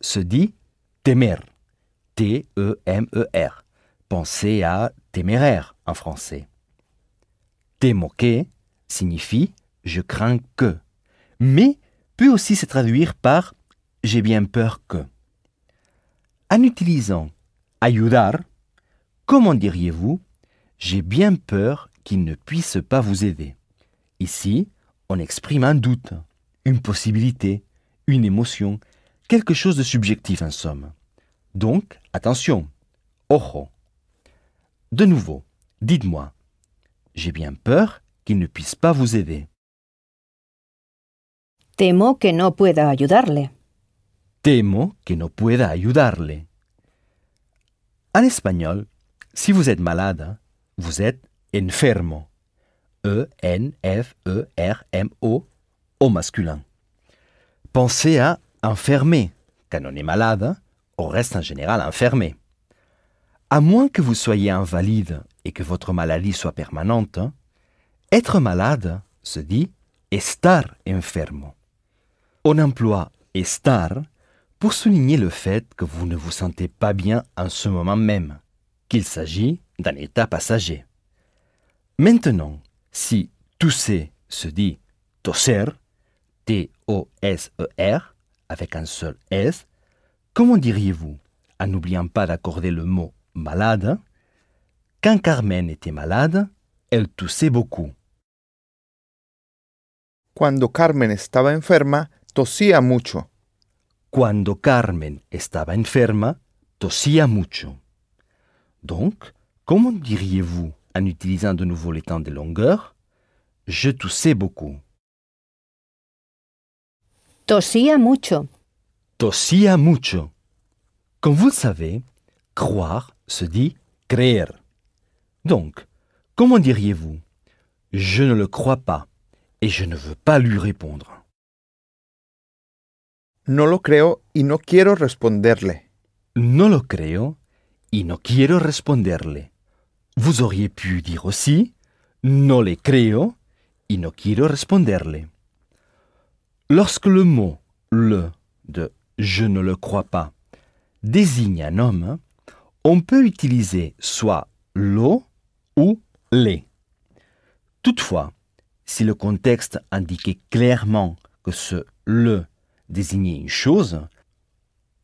se dit temer. T-E-M-E-R. Pensez à téméraire en français. Témoquer signifie je crains que, mais peut aussi se traduire par j'ai bien peur que. En utilisant ayudar, comment diriez-vous j'ai bien peur qu'il ne puisse pas vous aider Ici, on exprime un doute, une possibilité, une émotion, quelque chose de subjectif en somme. Donc, attention, ojo. De nouveau, dites-moi, j'ai bien peur qu'il ne puisse pas vous aider. Temo que no pueda ayudarle. Temo que no pueda ayudarle. En espagnol, si vous êtes malade, vous êtes enfermo. E-N-F-E-R-M-O au masculin. Pensez à enfermé. Quand on est malade, on hein, reste en général enfermé. À moins que vous soyez invalide et que votre maladie soit permanente, hein, être malade se dit estar enfermo. On emploie estar pour souligner le fait que vous ne vous sentez pas bien en ce moment même, qu'il s'agit d'un état passager. Maintenant, si tousser se dit toser, T-O-S-E-R, avec un seul S, comment diriez-vous, en n'oubliant pas d'accorder le mot malade, quand Carmen était malade, elle toussait beaucoup. Cuando Carmen estaba enferma, tosía mucho. Cuando Carmen estaba enferma, tosía mucho. Donc, comment diriez-vous, en utilisant de nouveau les temps de longueur, je toussais beaucoup. Tosía mucho. Tosía mucho. Comme vous le savez, croire se dit créer. Donc, comment diriez-vous Je ne le crois pas et je ne veux pas lui répondre. No lo creo y no quiero responderle. No lo creo y no quiero responderle. Vous auriez pu dire aussi No le creo y no quiero responderle. Lorsque le mot le de je ne le crois pas désigne un homme, on peut utiliser soit l'eau ou les. Toutefois, si le contexte indiquait clairement que ce le désignait une chose,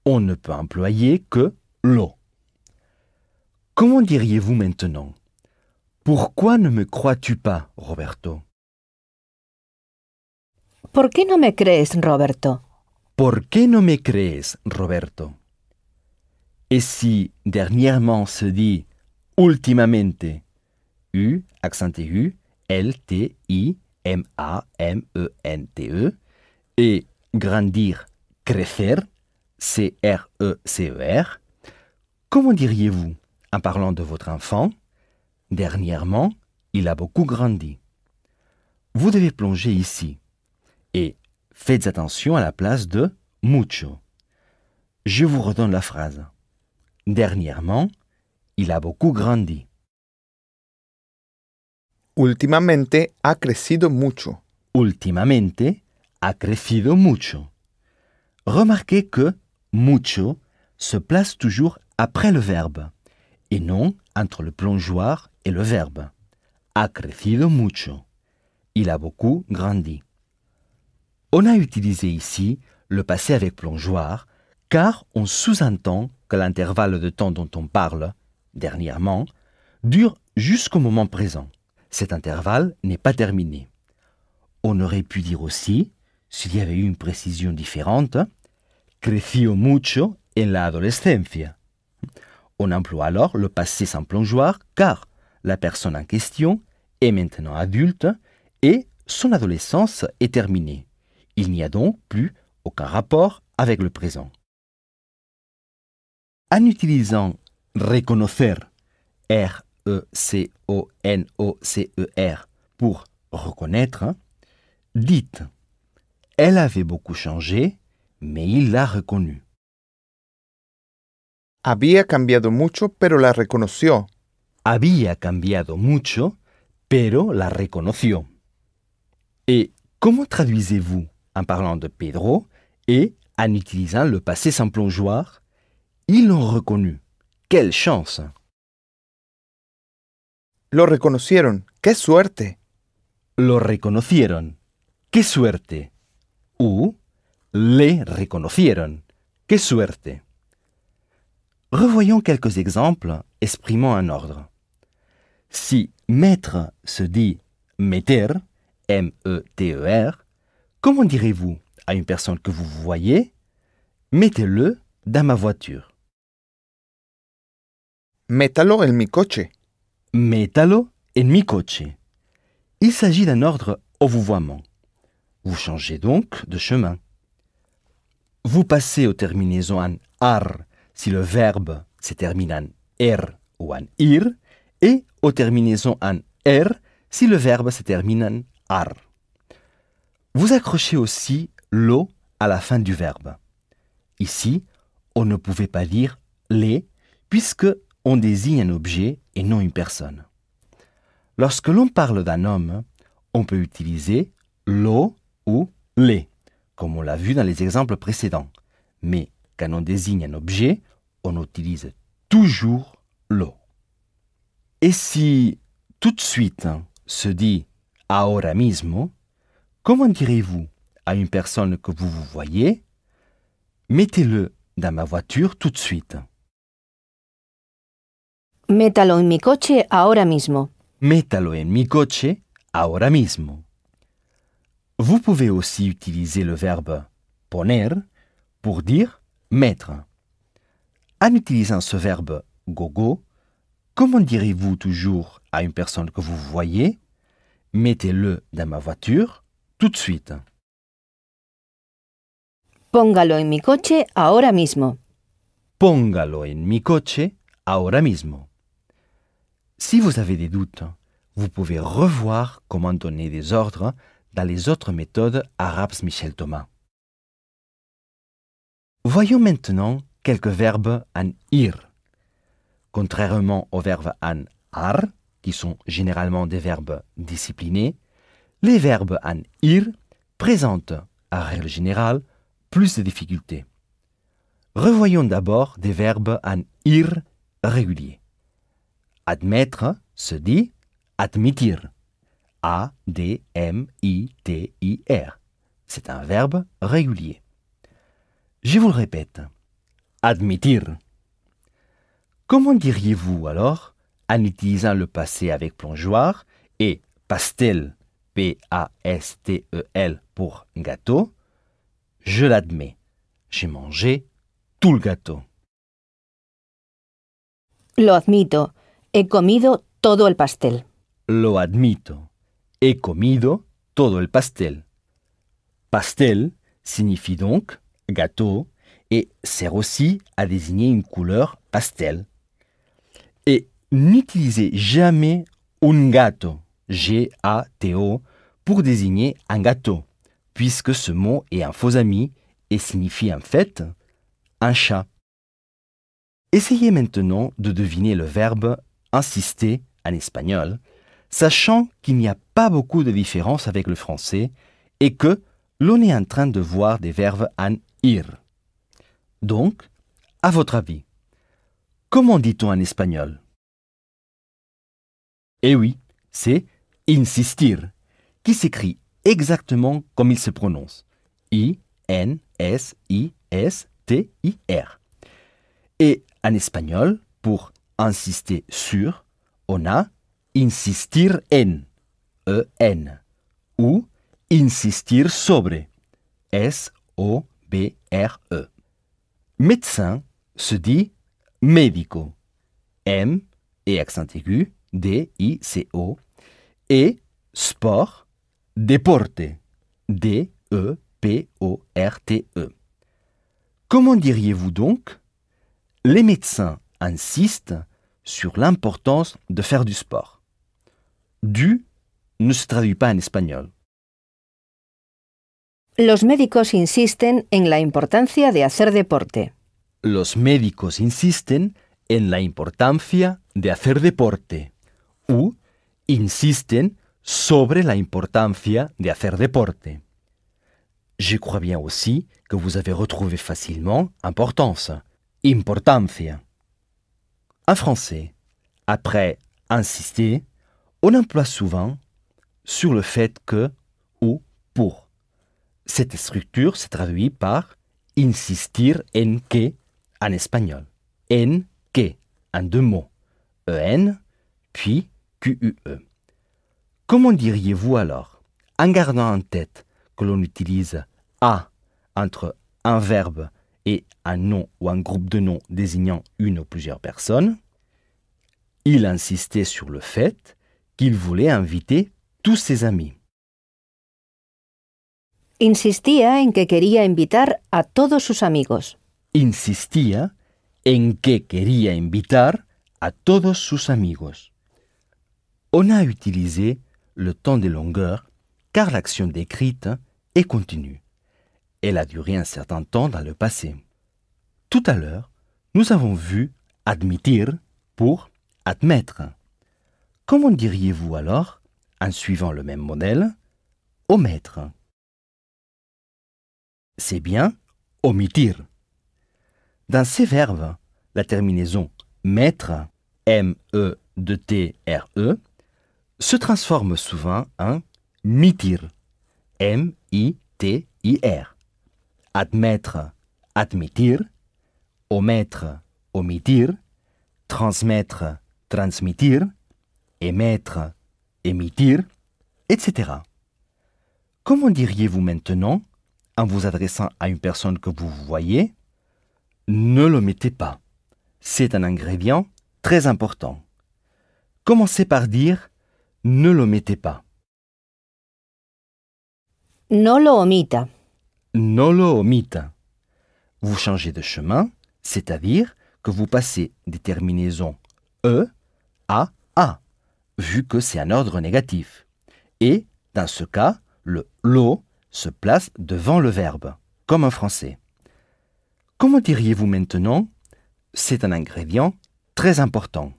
on ne peut employer que l'eau. Comment diriez-vous maintenant Pourquoi ne me crois-tu pas, Roberto pourquoi ne me crees, Roberto? Pourquoi ne me crees, Roberto? Et si dernièrement se dit ultimamente, U, accenté « u »« L, T, I, M, A, M, E, N, T, E, et grandir, crecer, C, R, E, C, E, R, comment diriez-vous, en parlant de votre enfant, dernièrement, il a beaucoup grandi Vous devez plonger ici. Faites attention à la place de mucho. Je vous redonne la phrase. Dernièrement, il a beaucoup grandi. Ultimamente, ha crecido mucho. Ultimamente, ha crecido mucho. Remarquez que mucho se place toujours après le verbe et non entre le plongeoir et le verbe. Ha crecido mucho. Il a beaucoup grandi. On a utilisé ici le passé avec plongeoir car on sous-entend que l'intervalle de temps dont on parle dernièrement dure jusqu'au moment présent. Cet intervalle n'est pas terminé. On aurait pu dire aussi, s'il y avait eu une précision différente, creció mucho en la adolescencia. On emploie alors le passé sans plongeoir car la personne en question est maintenant adulte et son adolescence est terminée. Il n'y a donc plus aucun rapport avec le présent. En utilisant reconocer, R-E-C-O-N-O-C-E-R, e e pour reconnaître, dites Elle avait beaucoup changé, mais il l'a reconnue. Había cambiado mucho, pero la reconoció. Había cambiado mucho, pero la reconoció. Et comment traduisez-vous en parlant de Pedro et en utilisant le passé sans plongeoir, ils l'ont reconnu. Quelle chance Lo reconocieron. Qué suerte Lo reconocieron. Qué suerte Ou les reconocieron. Qué suerte Revoyons quelques exemples exprimant un ordre. Si maître se dit meter, M-E-T-E-R, Comment direz-vous à une personne que vous voyez Mettez-le dans ma voiture. Métalo en mi coche. Métalo en Il s'agit d'un ordre au vouvoiement. Vous changez donc de chemin. Vous passez aux terminaisons en ar si le verbe se termine en er ou en ir et aux terminaisons en er si le verbe se termine en ar. Vous accrochez aussi l'eau à la fin du verbe. Ici, on ne pouvait pas dire les puisque on désigne un objet et non une personne. Lorsque l'on parle d'un homme, on peut utiliser l'eau ou les, comme on l'a vu dans les exemples précédents. Mais quand on désigne un objet, on utilise toujours l'eau. Et si tout de suite se dit ahora mismo, Comment direz-vous à une personne que vous vous voyez Mettez-le dans ma voiture tout de suite. Métalo en mi coche ahora mismo. Métalo en mi coche ahora mismo. Vous pouvez aussi utiliser le verbe poner pour dire mettre. En utilisant ce verbe gogo, comment direz-vous toujours à une personne que vous voyez Mettez-le dans ma voiture tout de suite. Póngalo en mi coche ahora mismo. Póngalo en mi coche ahora mismo. Si vous avez des doutes, vous pouvez revoir comment donner des ordres dans les autres méthodes arabes Michel Thomas. Voyons maintenant quelques verbes en ir. Contrairement aux verbes en ar, qui sont généralement des verbes disciplinés, les verbes en ir présentent, à règle générale, plus de difficultés. Revoyons d'abord des verbes en ir réguliers. Admettre se dit admitir. A-D-M-I-T-I-R. C'est un verbe régulier. Je vous le répète. Admitir. Comment diriez-vous alors, en utilisant le passé avec plongeoir et pastel P-A-S-T-E-L pour gâteau. Je l'admets, j'ai mangé tout le gâteau. Lo admito, he comido todo el pastel. Lo admito, he comido todo el pastel. Pastel signifie donc gâteau et sert aussi à désigner une couleur pastel. Et n'utilisez jamais un gâteau G-A-T-O, pour désigner un gâteau, puisque ce mot est un faux ami et signifie en fait un chat. Essayez maintenant de deviner le verbe insister en espagnol, sachant qu'il n'y a pas beaucoup de différence avec le français et que l'on est en train de voir des verbes en ir. Donc, à votre avis, comment dit-on en espagnol Eh oui, c'est insistir, qui s'écrit exactement comme il se prononce. I-N-S-I-S-T-I-R. Et en espagnol, pour insister sur, on a insistir en, E-N, ou insistir sobre, S-O-B-R-E. Médecin se dit médico, M et accent aigu, D-I-C-O, et sport, deporte. D-E-P-O-R-T-E. E. Comment diriez-vous donc Les médecins insistent sur l'importance de faire du sport. Du ne se traduit pas en espagnol. Los médicos insisten en la importancia de hacer deporte. Los médicos insisten en la importancia de hacer deporte insisten sobre la importancia de hacer deporte. Je crois bien aussi que vous avez retrouvé facilement importance. Importancia. En français, après insister, on emploie souvent sur le fait que ou pour. Cette structure se traduit par insistir en que en espagnol. En que, en deux mots. En, puis QUE. Comment diriez-vous alors, en gardant en tête que l'on utilise A entre un verbe et un nom ou un groupe de noms désignant une ou plusieurs personnes, il insistait sur le fait qu'il voulait inviter tous ses amis. Insistía en que quería invitar a todos sus amigos. Insistía en que quería invitar a todos sus amigos. On a utilisé le temps des longueurs, car l'action décrite est continue. Elle a duré un certain temps dans le passé. Tout à l'heure, nous avons vu admitir pour admettre. Comment diriez-vous alors, en suivant le même modèle, omettre C'est bien omitir. Dans ces verbes, la terminaison mettre, M-E-D-T-R-E, e t r e se transforme souvent en mitir. M-I-T-I-R. Admettre, admitir. Omettre, omitir. Transmettre, transmitir. Émettre, émitir. Etc. Comment diriez-vous maintenant, en vous adressant à une personne que vous voyez, ne le mettez pas. C'est un ingrédient très important. Commencez par dire ne l'omettez pas. No lo omita. No lo omita. Vous changez de chemin, c'est-à-dire que vous passez des terminaisons E à A, vu que c'est un ordre négatif. Et, dans ce cas, le lo se place devant le verbe, comme en français. Comment diriez-vous maintenant C'est un ingrédient très important.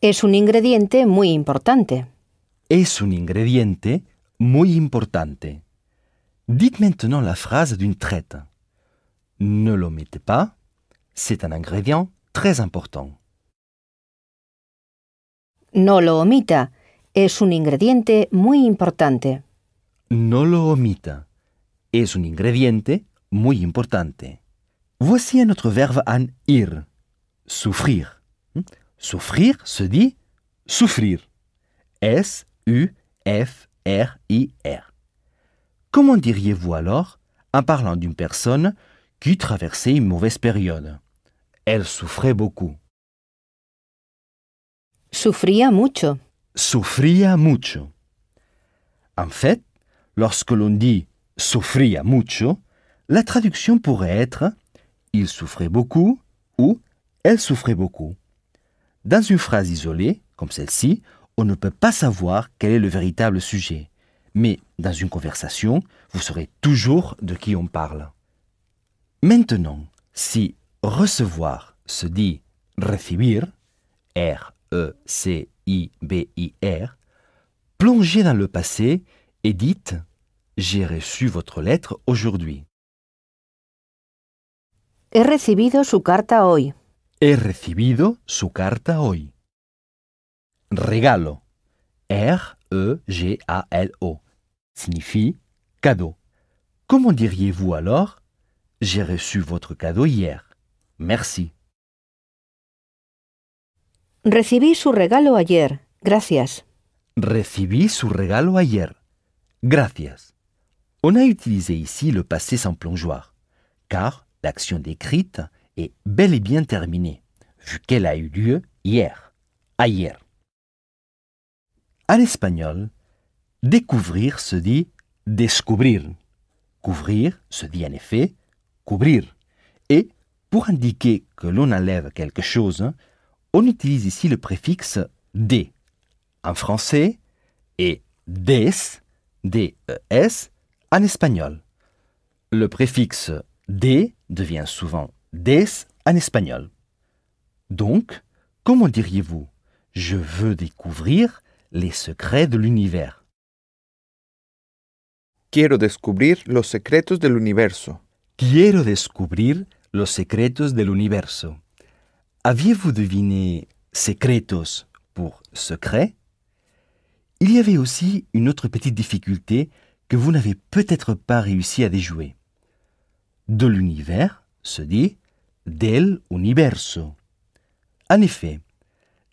Es un ingrediente muy importante. Es un ingrediente muy importante. Dites maintenant la phrase d'une traite. Ne l'omettez pas, c'est un ingrédient très important. No lo omita, es un ingrediente muy importante. No lo omita, es un ingrediente muy importante. Voici un autre verbe en ir, souffrir. Souffrir se dit souffrir. S-U-F-R-I-R. Comment diriez-vous alors en parlant d'une personne qui traversait une mauvaise période Elle souffrait beaucoup. Sufría mucho. Sufría mucho. En fait, lorsque l'on dit souffria mucho, la traduction pourrait être il souffrait beaucoup ou elle souffrait beaucoup. Dans une phrase isolée, comme celle-ci, on ne peut pas savoir quel est le véritable sujet. Mais dans une conversation, vous saurez toujours de qui on parle. Maintenant, si recevoir se dit recibir, r e i plongez dans le passé et dites J'ai reçu votre lettre aujourd'hui. He recibido su carta hoy. He recibido su carta hoy. Regalo. R-E-G-A-L-O. Signifie cadeau. Comment diriez-vous alors J'ai reçu votre cadeau hier. Merci. Recibí su regalo ayer. Gracias. Recibí su regalo ayer. Gracias. On a utilisé ici le passé sans plongeoir, car l'action décrite est bel et bien terminée, vu qu'elle a eu lieu hier, ailleurs. En espagnol, « découvrir se dit descubrir. Couvrir se dit en effet couvrir. Et pour indiquer que l'on enlève quelque chose, on utilise ici le préfixe des en français et des, des en espagnol. Le préfixe des devient souvent des en espagnol. Donc, comment diriez-vous Je veux découvrir les secrets de l'univers. Quiero descubrir los secretos del universo. Quiero descubrir los secretos del universo. Aviez-vous deviné secretos pour secret Il y avait aussi une autre petite difficulté que vous n'avez peut-être pas réussi à déjouer. De l'univers, se dit del universo. En effet,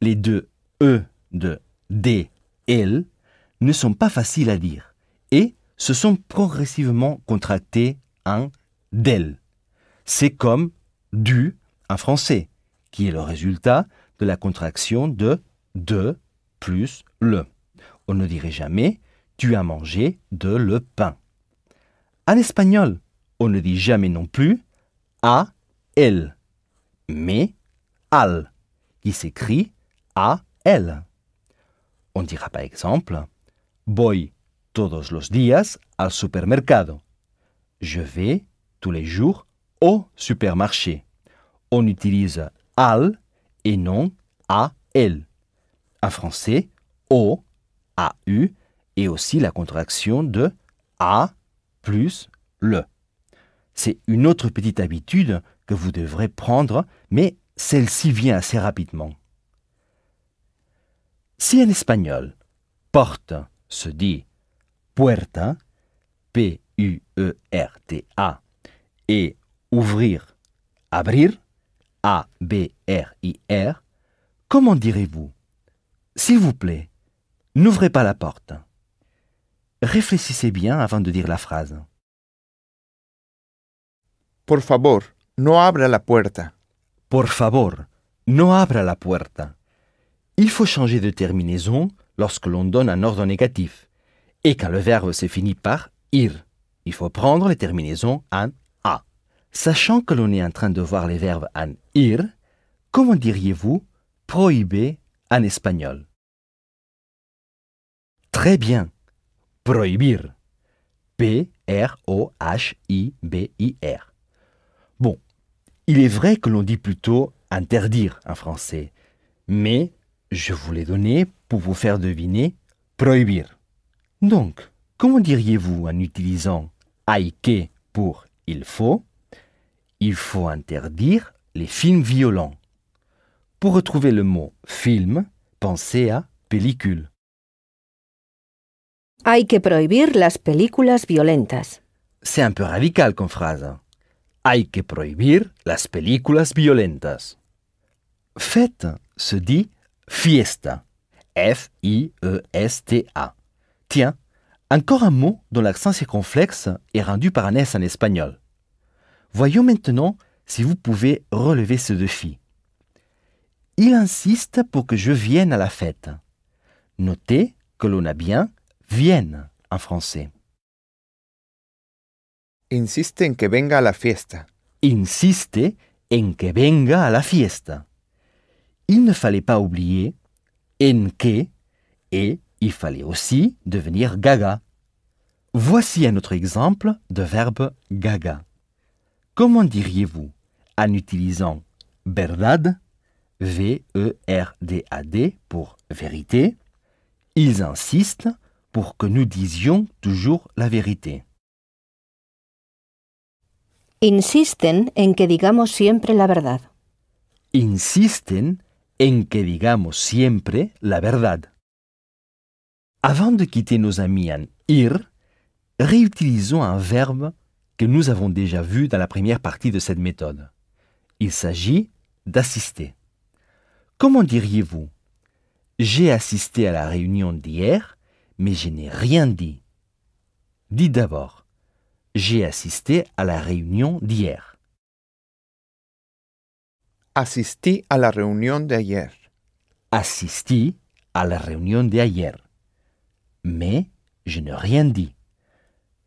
les deux E de D, L ne sont pas faciles à dire et se sont progressivement contractés en del. C'est comme du en français, qui est le résultat de la contraction de de plus le. On ne dirait jamais tu as mangé de le pain. En espagnol, on ne dit jamais non plus a-L, mais al, qui s'écrit A-L. On dira par exemple, voy todos los días al supermercado. Je vais tous les jours au supermarché. On utilise al et non a al. En français, o, a U et aussi la contraction de a plus le. C'est une autre petite habitude que vous devrez prendre, mais celle-ci vient assez rapidement. Si en espagnol, porte se dit puerta, P-U-E-R-T-A, et ouvrir, abrir, A-B-R-I-R, comment direz-vous S'il vous plaît, n'ouvrez pas la porte. Réfléchissez bien avant de dire la phrase. Por favor, no abra la puerta. Por favor, no abra la puerta. Il faut changer de terminaison lorsque l'on donne un ordre négatif. Et quand le verbe se finit par ir, il faut prendre les terminaisons en a. Sachant que l'on est en train de voir les verbes en ir, comment diriez-vous prohiber » en espagnol Très bien. Prohibir. P-R-O-H-I-B-I-R. Il est vrai que l'on dit plutôt interdire en français, mais je vous l'ai donné pour vous faire deviner prohibir. Donc, comment diriez-vous en utilisant que » pour il faut Il faut interdire les films violents. Pour retrouver le mot film, pensez à pellicule. Hay que prohibir las películas violentas. C'est un peu radical comme phrase. Hein. Hay que prohibir las películas violentas. Fête se dit fiesta. F-I-E-S-T-A. Tiens, encore un mot dont l'accent circonflexe est rendu par un S en espagnol. Voyons maintenant si vous pouvez relever ce défi. Il insiste pour que je vienne à la fête. Notez que l'on a bien vienne en français. Insiste en que venga a la fiesta. Insiste en que venga a la fiesta. Il ne fallait pas oublier en que et il fallait aussi devenir gaga. Voici un autre exemple de verbe gaga. Comment diriez-vous en utilisant verdad, V-E-R-D-A-D pour vérité Ils insistent pour que nous disions toujours la vérité. Insistent en que digamos siempre la verdad. Insistent en que digamos siempre la verdad. Avant de quitter nos amis en ir, réutilisons un verbe que nous avons déjà vu dans la première partie de cette méthode. Il s'agit d'assister. Comment diriez-vous J'ai assisté à la réunion d'hier, mais je n'ai rien dit. Dites d'abord j'ai assisté à la réunion d'hier. assisté à la réunion d'hier. Assisti à la réunion d'hier. Mais je n'ai rien dit.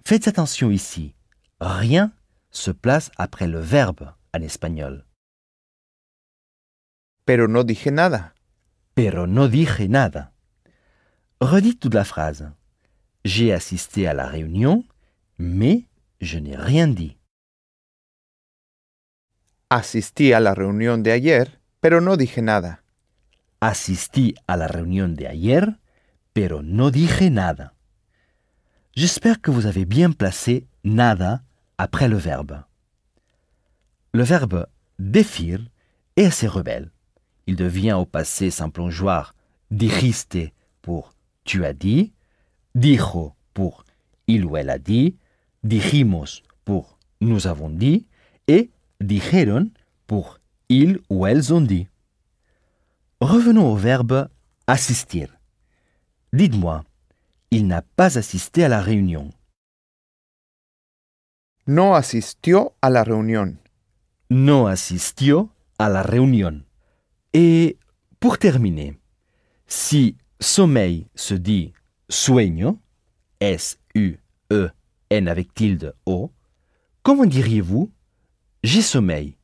Faites attention ici. Rien se place après le verbe en espagnol. Pero no dije nada. Pero no dije nada. Redis toute la phrase. J'ai assisté à la réunion, mais je n'ai rien dit. Asistí à la réunion de ayer, pero no dije nada. Asistí à la réunion de ayer, pero no dije nada. J'espère que vous avez bien placé nada après le verbe. Le verbe défir est assez rebelle. Il devient au passé sans plongeoir dijiste pour tu as dit, dijo pour il ou elle a dit, dijimos pour nous avons dit et dijeron pour ils ou elles ont dit. Revenons au verbe assister. Dites-moi, il n'a pas assisté à la réunion. No asistió a la reunión. No asistió à la réunion. Et pour terminer, si sommeil se dit sueño, S-U-E N avec tilde O, oh, comment diriez-vous J'ai sommeil,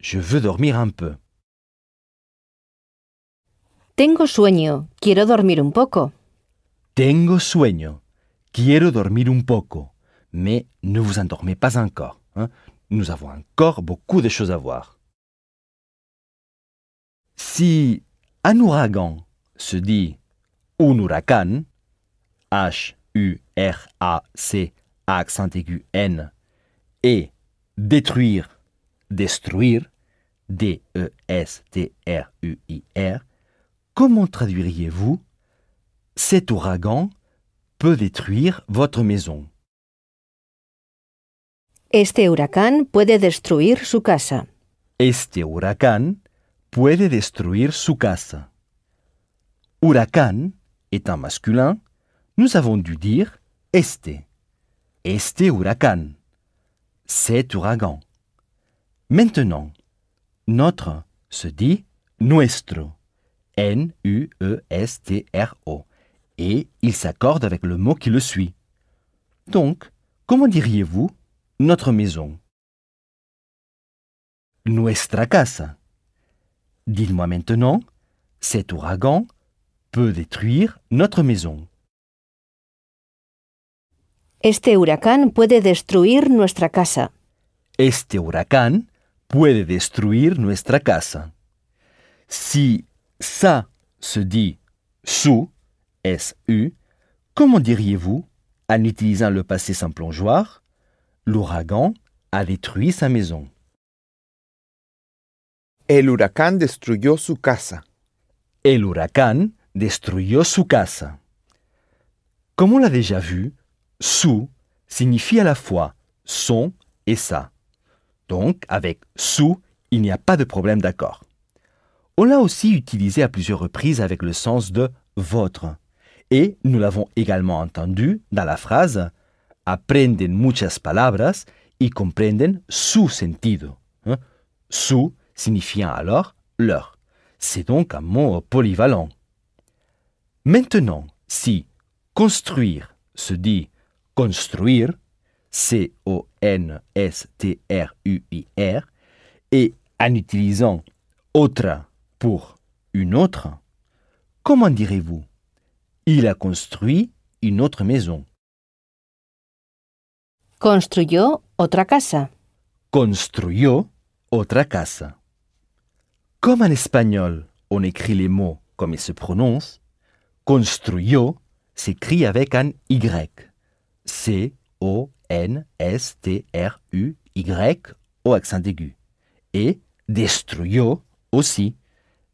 je veux dormir un peu. Tengo sueño, quiero dormir un poco. Tengo sueño, quiero dormir un poco. Mais ne vous endormez pas encore. Hein. Nous avons encore beaucoup de choses à voir. Si un ouragan se dit un huracan, H-U-R-A-C accent aigu N, et détruire, détruire D-E-S-T-R-U-I-R, comment traduiriez-vous Cet ouragan peut détruire votre maison. Este huracán puede destruir su casa. Este huracán puede destruir su casa. Huracán est un masculin. Nous avons dû dire este. Este huracan, cet ouragan. Maintenant, notre se dit nuestro, N-U-E-S-T-R-O, et il s'accorde avec le mot qui le suit. Donc, comment diriez-vous notre maison Nuestra casa. Dites-moi maintenant, cet ouragan peut détruire notre maison. Este huracán puede destruir nuestra casa. Este huracán puede destruir nuestra casa. Si ça se dit sous, S-U, comment diriez-vous, en utilisant le passé sans plongeoir, l'ouragan a détruit sa maison? El huracán destruyó su casa. El huracán destruyó su casa. Comme on l'a déjà vu, su signifie à la fois son et sa ». Donc, avec su, il n'y a pas de problème d'accord. On l'a aussi utilisé à plusieurs reprises avec le sens de votre. Et nous l'avons également entendu dans la phrase Aprenden muchas palabras y comprenden su sentido. Hein? Su signifiant alors leur. C'est donc un mot polyvalent. Maintenant, si construire se dit construire, C-O-N-S-T-R-U-I-R, et en utilisant autre pour une autre, comment direz-vous Il a construit une autre maison. Construyó otra casa. Construyó otra casa. Comme en espagnol, on écrit les mots comme ils se prononcent, construyó s'écrit avec un Y. C-O-N-S-T-R-U-Y au accent aigu. Et destruyo aussi.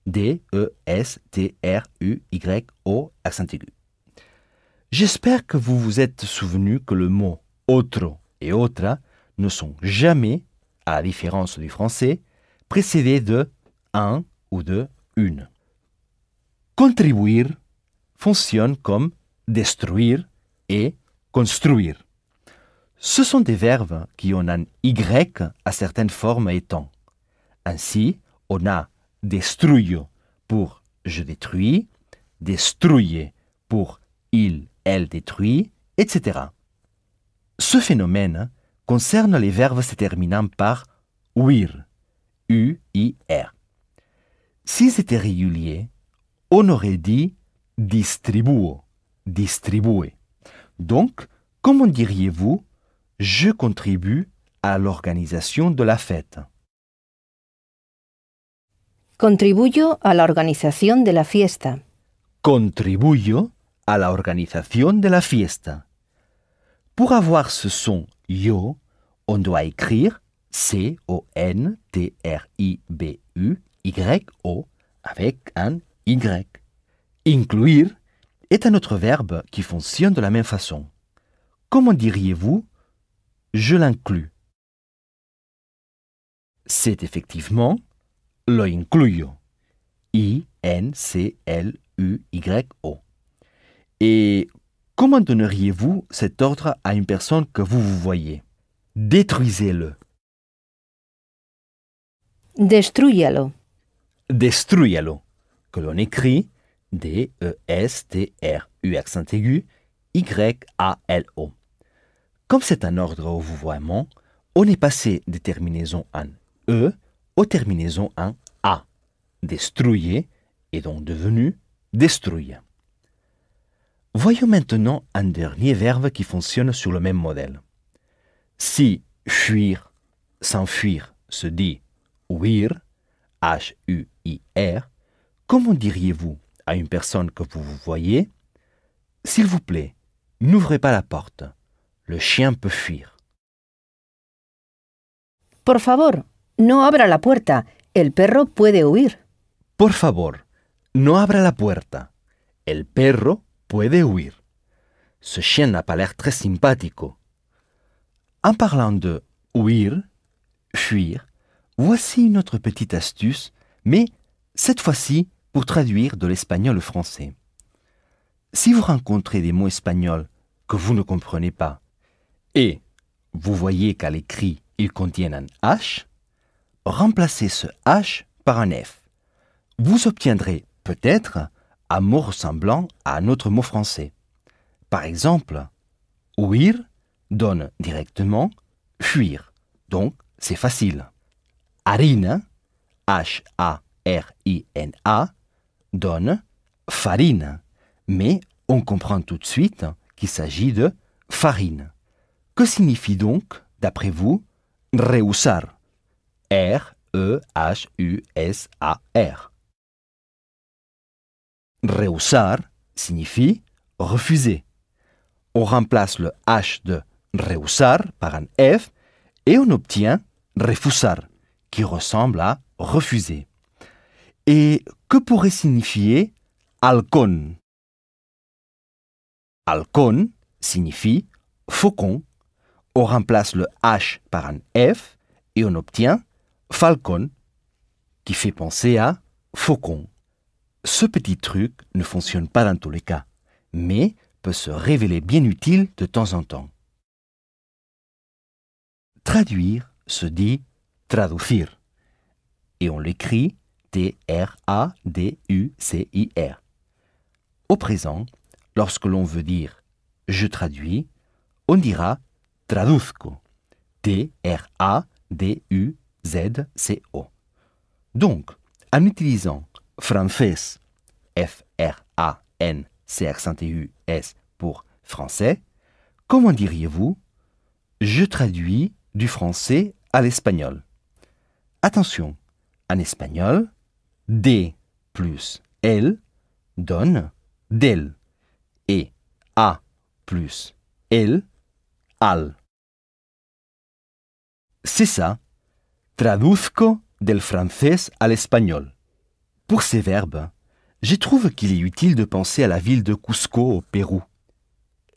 D-E-S-T-R-U-Y au accent aigu. J'espère que vous vous êtes souvenu que le mot autre » et autre » ne sont jamais, à la différence du français, précédés de un ou de une. Contribuir fonctionne comme détruire et construire. Ce sont des verbes qui ont un Y à certaines formes et temps. Ainsi, on a destruyo pour je détruis, destruye pour il, elle détruit, etc. Ce phénomène concerne les verbes se terminant par uir, u, i, r. S'ils étaient réguliers, on aurait dit distribuo, distribuer. Donc, comment diriez-vous je contribue à l'organisation de la fête? Contribuyo a la organización de la fiesta. Contribuyo a la organización de la fiesta. Pour avoir ce son yo, on doit écrire C-O-N-T-R-I-B-U-Y-O avec un Y. Incluir est un autre verbe qui fonctionne de la même façon. Comment diriez-vous je l'inclus C'est effectivement lo incluyo. I-N-C-L-U-Y-O. Et comment donneriez-vous cet ordre à une personne que vous vous voyez Détruisez-le. Destruyalo. Destruyalo, que l'on écrit D, E, S, T, R, U, accent aigu, Y, A, L, O. Comme c'est un ordre au vouvoiement, on est passé des terminaisons en E aux terminaisons en A. Destruyer est donc devenu détruire. Voyons maintenant un dernier verbe qui fonctionne sur le même modèle. Si fuir, s'enfuir se dit huir, H-U-I-R, comment diriez-vous à une personne que vous voyez, S'il vous plaît, n'ouvrez pas la porte. Le chien peut fuir. Por favor, no abra la puerta. El perro puede huir. Por favor, no abra la puerta. El perro puede huir. Ce chien n'a pas l'air très sympathique. En parlant de huir, fuir, voici une autre petite astuce, mais cette fois-ci pour traduire de l'espagnol au français. Si vous rencontrez des mots espagnols que vous ne comprenez pas et vous voyez qu'à l'écrit ils contiennent un H, remplacez ce H par un F. Vous obtiendrez peut-être un mot ressemblant à un autre mot français. Par exemple, huir donne directement fuir, donc c'est facile. Harina, H-A-R-I-N-A, donne farine, mais on comprend tout de suite qu'il s'agit de farine. Que signifie donc, d'après vous, rehusar R-E-H-U-S-A-R. signifie refuser. On remplace le H de rehusar par un F et on obtient refusar, qui ressemble à refuser. Et que pourrait signifier alcon Alcon signifie faucon. On remplace le H par un F et on obtient falcon, qui fait penser à faucon. Ce petit truc ne fonctionne pas dans tous les cas, mais peut se révéler bien utile de temps en temps. Traduire se dit traducir, et on l'écrit T-R-A-D-U-C-I-R. Au présent, lorsque l'on veut dire je traduis, on dira traduzco. T-R-A-D-U-Z-C-O. Donc, en utilisant français, F-R-A-N-C t U-S pour français, comment diriez-vous Je traduis du français à l'espagnol. Attention, en espagnol, D plus L donne del et A plus L al. C'est ça. Traduzco del français à l'espagnol. Pour ces verbes, J'y trouve qu'il est utile de penser à la ville de Cusco au Pérou.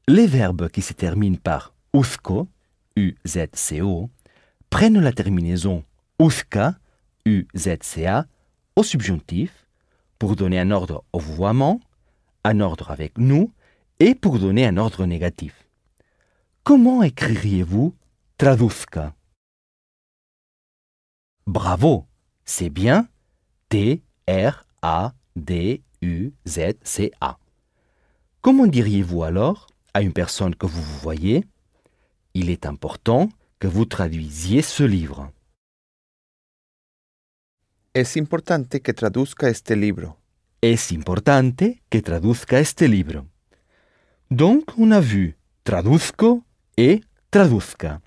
Les verbes qui se terminent par uzco, u -Z prennent la terminaison uzca, u au subjonctif pour donner un ordre au vouvoiement, un ordre avec nous et pour donner un ordre négatif. Comment écririez-vous Traduzca » Bravo, c'est bien T-R-A-D-U-Z-C-A. Comment diriez-vous alors à une personne que vous voyez Il est important que vous traduisiez ce livre. Es importante que traduzca este libro. Es importante que livre. Donc, on a vu traduzco et traduzca.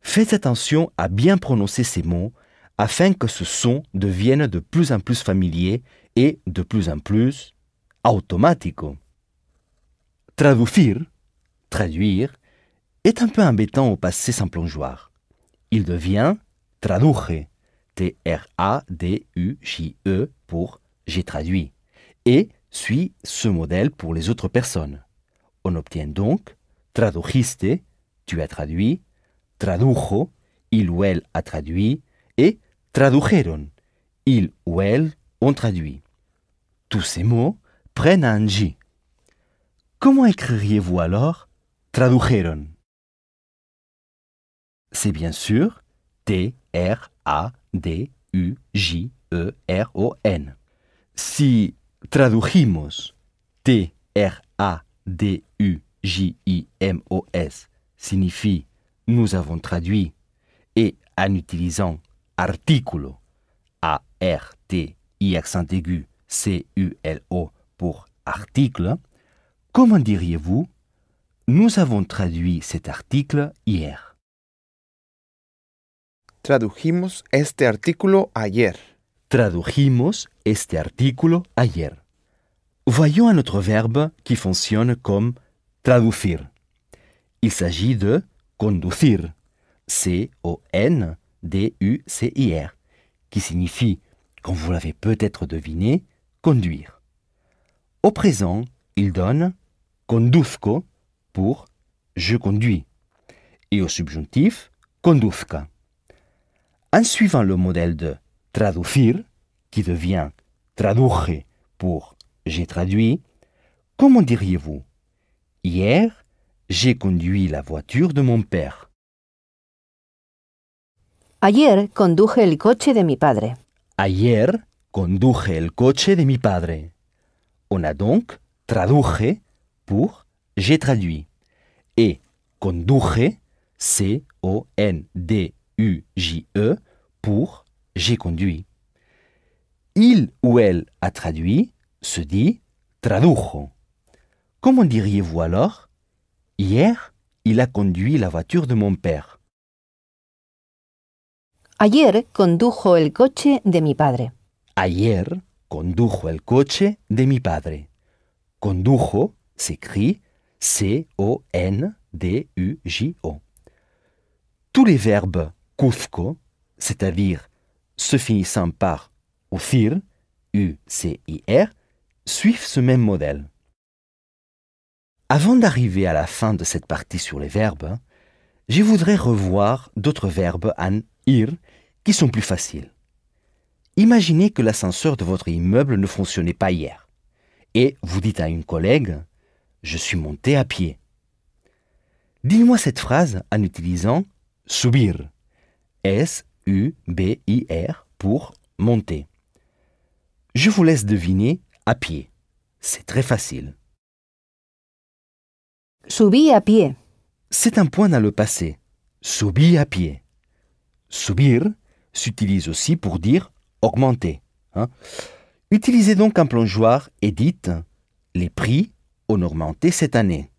Faites attention à bien prononcer ces mots afin que ce son devienne de plus en plus familier et de plus en plus automatique. « Traducir, traduire, est un peu embêtant au passé sans plongeoir. Il devient traduje. T-R-A-D-U-J-E pour j'ai traduit et suit ce modèle pour les autres personnes. On obtient donc tradujiste, tu as traduit, tradujo, il ou elle a traduit, et tradujeron, il ou elle ont traduit. Tous ces mots prennent un J. Comment écririez-vous alors tradujeron C'est bien sûr t r a-D-U-J-E-R-O-N. Si tradujimos T-R-A-D-U-J-I-M-O-S signifie nous avons traduit et en utilisant articulo A-R-T-I accent aigu C-U-L-O pour article, comment diriez-vous nous avons traduit cet article hier Tradujimos este artículo ayer. Tradujimos este artículo ayer. Voyons un autre verbe qui fonctionne comme traducir. Il s'agit de conducir. C-O-N-D-U-C-I-R, qui signifie, comme vous l'avez peut-être deviné, conduire. Au présent, il donne conduzco pour je conduis et au subjonctif conduzca en suivant le modèle de traduire, qui devient traduire pour j'ai traduit, comment diriez-vous Hier, j'ai conduit la voiture de mon père. Ayer conduje el coche de mi padre. Ayer conduje el coche de mi padre. On a donc traduje pour j'ai traduit. Et conduje, C-O-N-D pour j'ai conduit. Il ou elle a traduit se dit tradujo. Comment diriez-vous alors Hier, il a conduit la voiture de mon père. Ayer condujo el coche de mi padre. Ayer condujo el coche de mi padre. Condujo s'écrit C-O-N-D-U-J-O. Tous les verbes « Kufko c'est-à-dire se finissant par UCIR, U-C-I-R, suivent ce même modèle. Avant d'arriver à la fin de cette partie sur les verbes, je voudrais revoir d'autres verbes en IR qui sont plus faciles. Imaginez que l'ascenseur de votre immeuble ne fonctionnait pas hier et vous dites à une collègue ⁇ Je suis monté à pied ⁇ Dis-moi cette phrase en utilisant ⁇ subir ⁇ S-U-B-I-R pour monter. Je vous laisse deviner à pied. C'est très facile. Subir à pied. C'est un point dans le passé. Subir à pied. Subir s'utilise aussi pour dire augmenter. Hein. Utilisez donc un plongeoir et dites les prix ont augmenté cette année.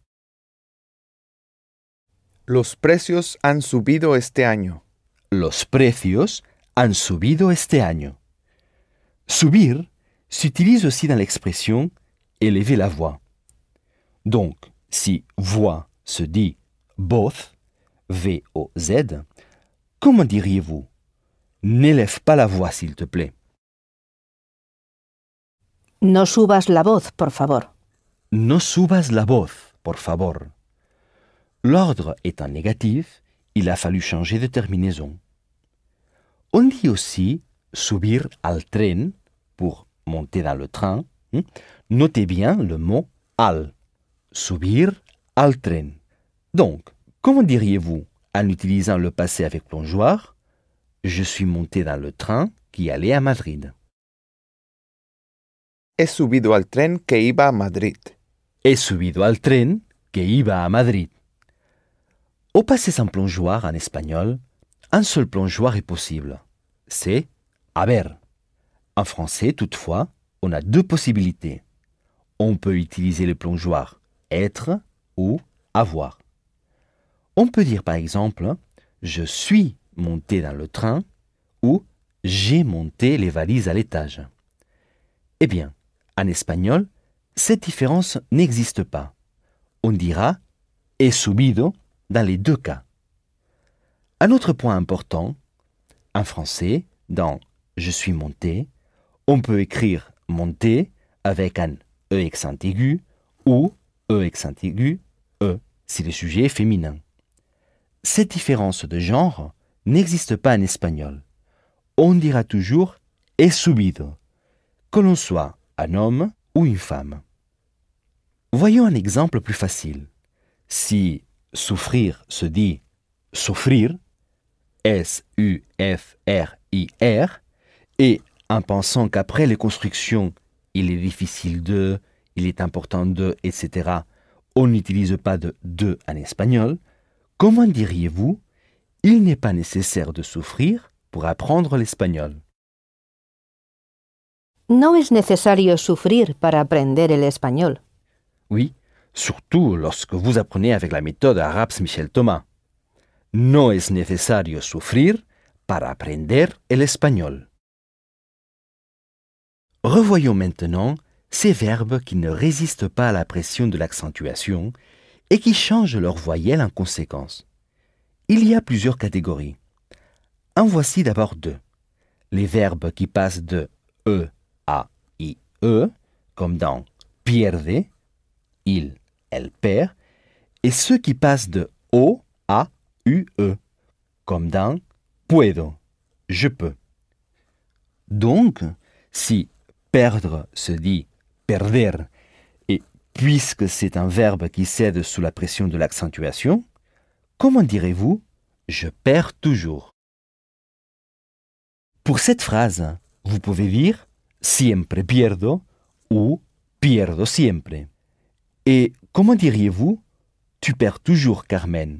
Los precios han subido este año. Los precios han subido este año. Subir s'utilise aussi dans l'expression élever la voix. Donc, si voix se dit both, V-O-Z, comment diriez-vous N'élève pas la voix, s'il te plaît. No subas la voz, por favor. No subas la voz, por favor. L'ordre est étant négatif, il a fallu changer de terminaison. On dit aussi subir al tren pour monter dans le train. Hein. Notez bien le mot al. Subir al tren. Donc, comment diriez-vous en utilisant le passé avec plongeoir Je suis monté dans le train qui allait à Madrid. He subido al tren que iba a Madrid. He subido al tren que iba a Madrid. Au passé sans plongeoir en espagnol, un seul plongeoir est possible. C'est haber. En français, toutefois, on a deux possibilités. On peut utiliser le plongeoir être ou avoir. On peut dire par exemple je suis monté dans le train ou j'ai monté les valises à l'étage. Eh bien, en espagnol, cette différence n'existe pas. On dira he subido dans les deux cas. Un autre point important, en français, dans Je suis monté, on peut écrire monté avec un E accent aigu ou E accent aigu E si le sujet est féminin. Cette différence de genre n'existe pas en espagnol. On dira toujours es subido, que l'on soit un homme ou une femme. Voyons un exemple plus facile. Si souffrir se dit souffrir, S-U-F-R-I-R, et en pensant qu'après les constructions, il est difficile de, il est important de, etc., on n'utilise pas de de en espagnol, comment diriez-vous il n'est pas nécessaire de souffrir pour apprendre l'espagnol? No es necesario sufrir para aprender el español. Oui, surtout lorsque vous apprenez avec la méthode arabe Michel Thomas. No es necesario sufrir para aprender el español. Revoyons maintenant ces verbes qui ne résistent pas à la pression de l'accentuation et qui changent leur voyelle en conséquence. Il y a plusieurs catégories. En voici d'abord deux. Les verbes qui passent de e à i e, comme dans pierde, il elle perd, et ceux qui passent de O à UE, comme dans puedo, je peux. Donc, si perdre se dit perder, et puisque c'est un verbe qui cède sous la pression de l'accentuation, comment direz-vous je perds toujours Pour cette phrase, vous pouvez dire siempre pierdo ou pierdo siempre. Et Comment diriez-vous Tu perds toujours, Carmen.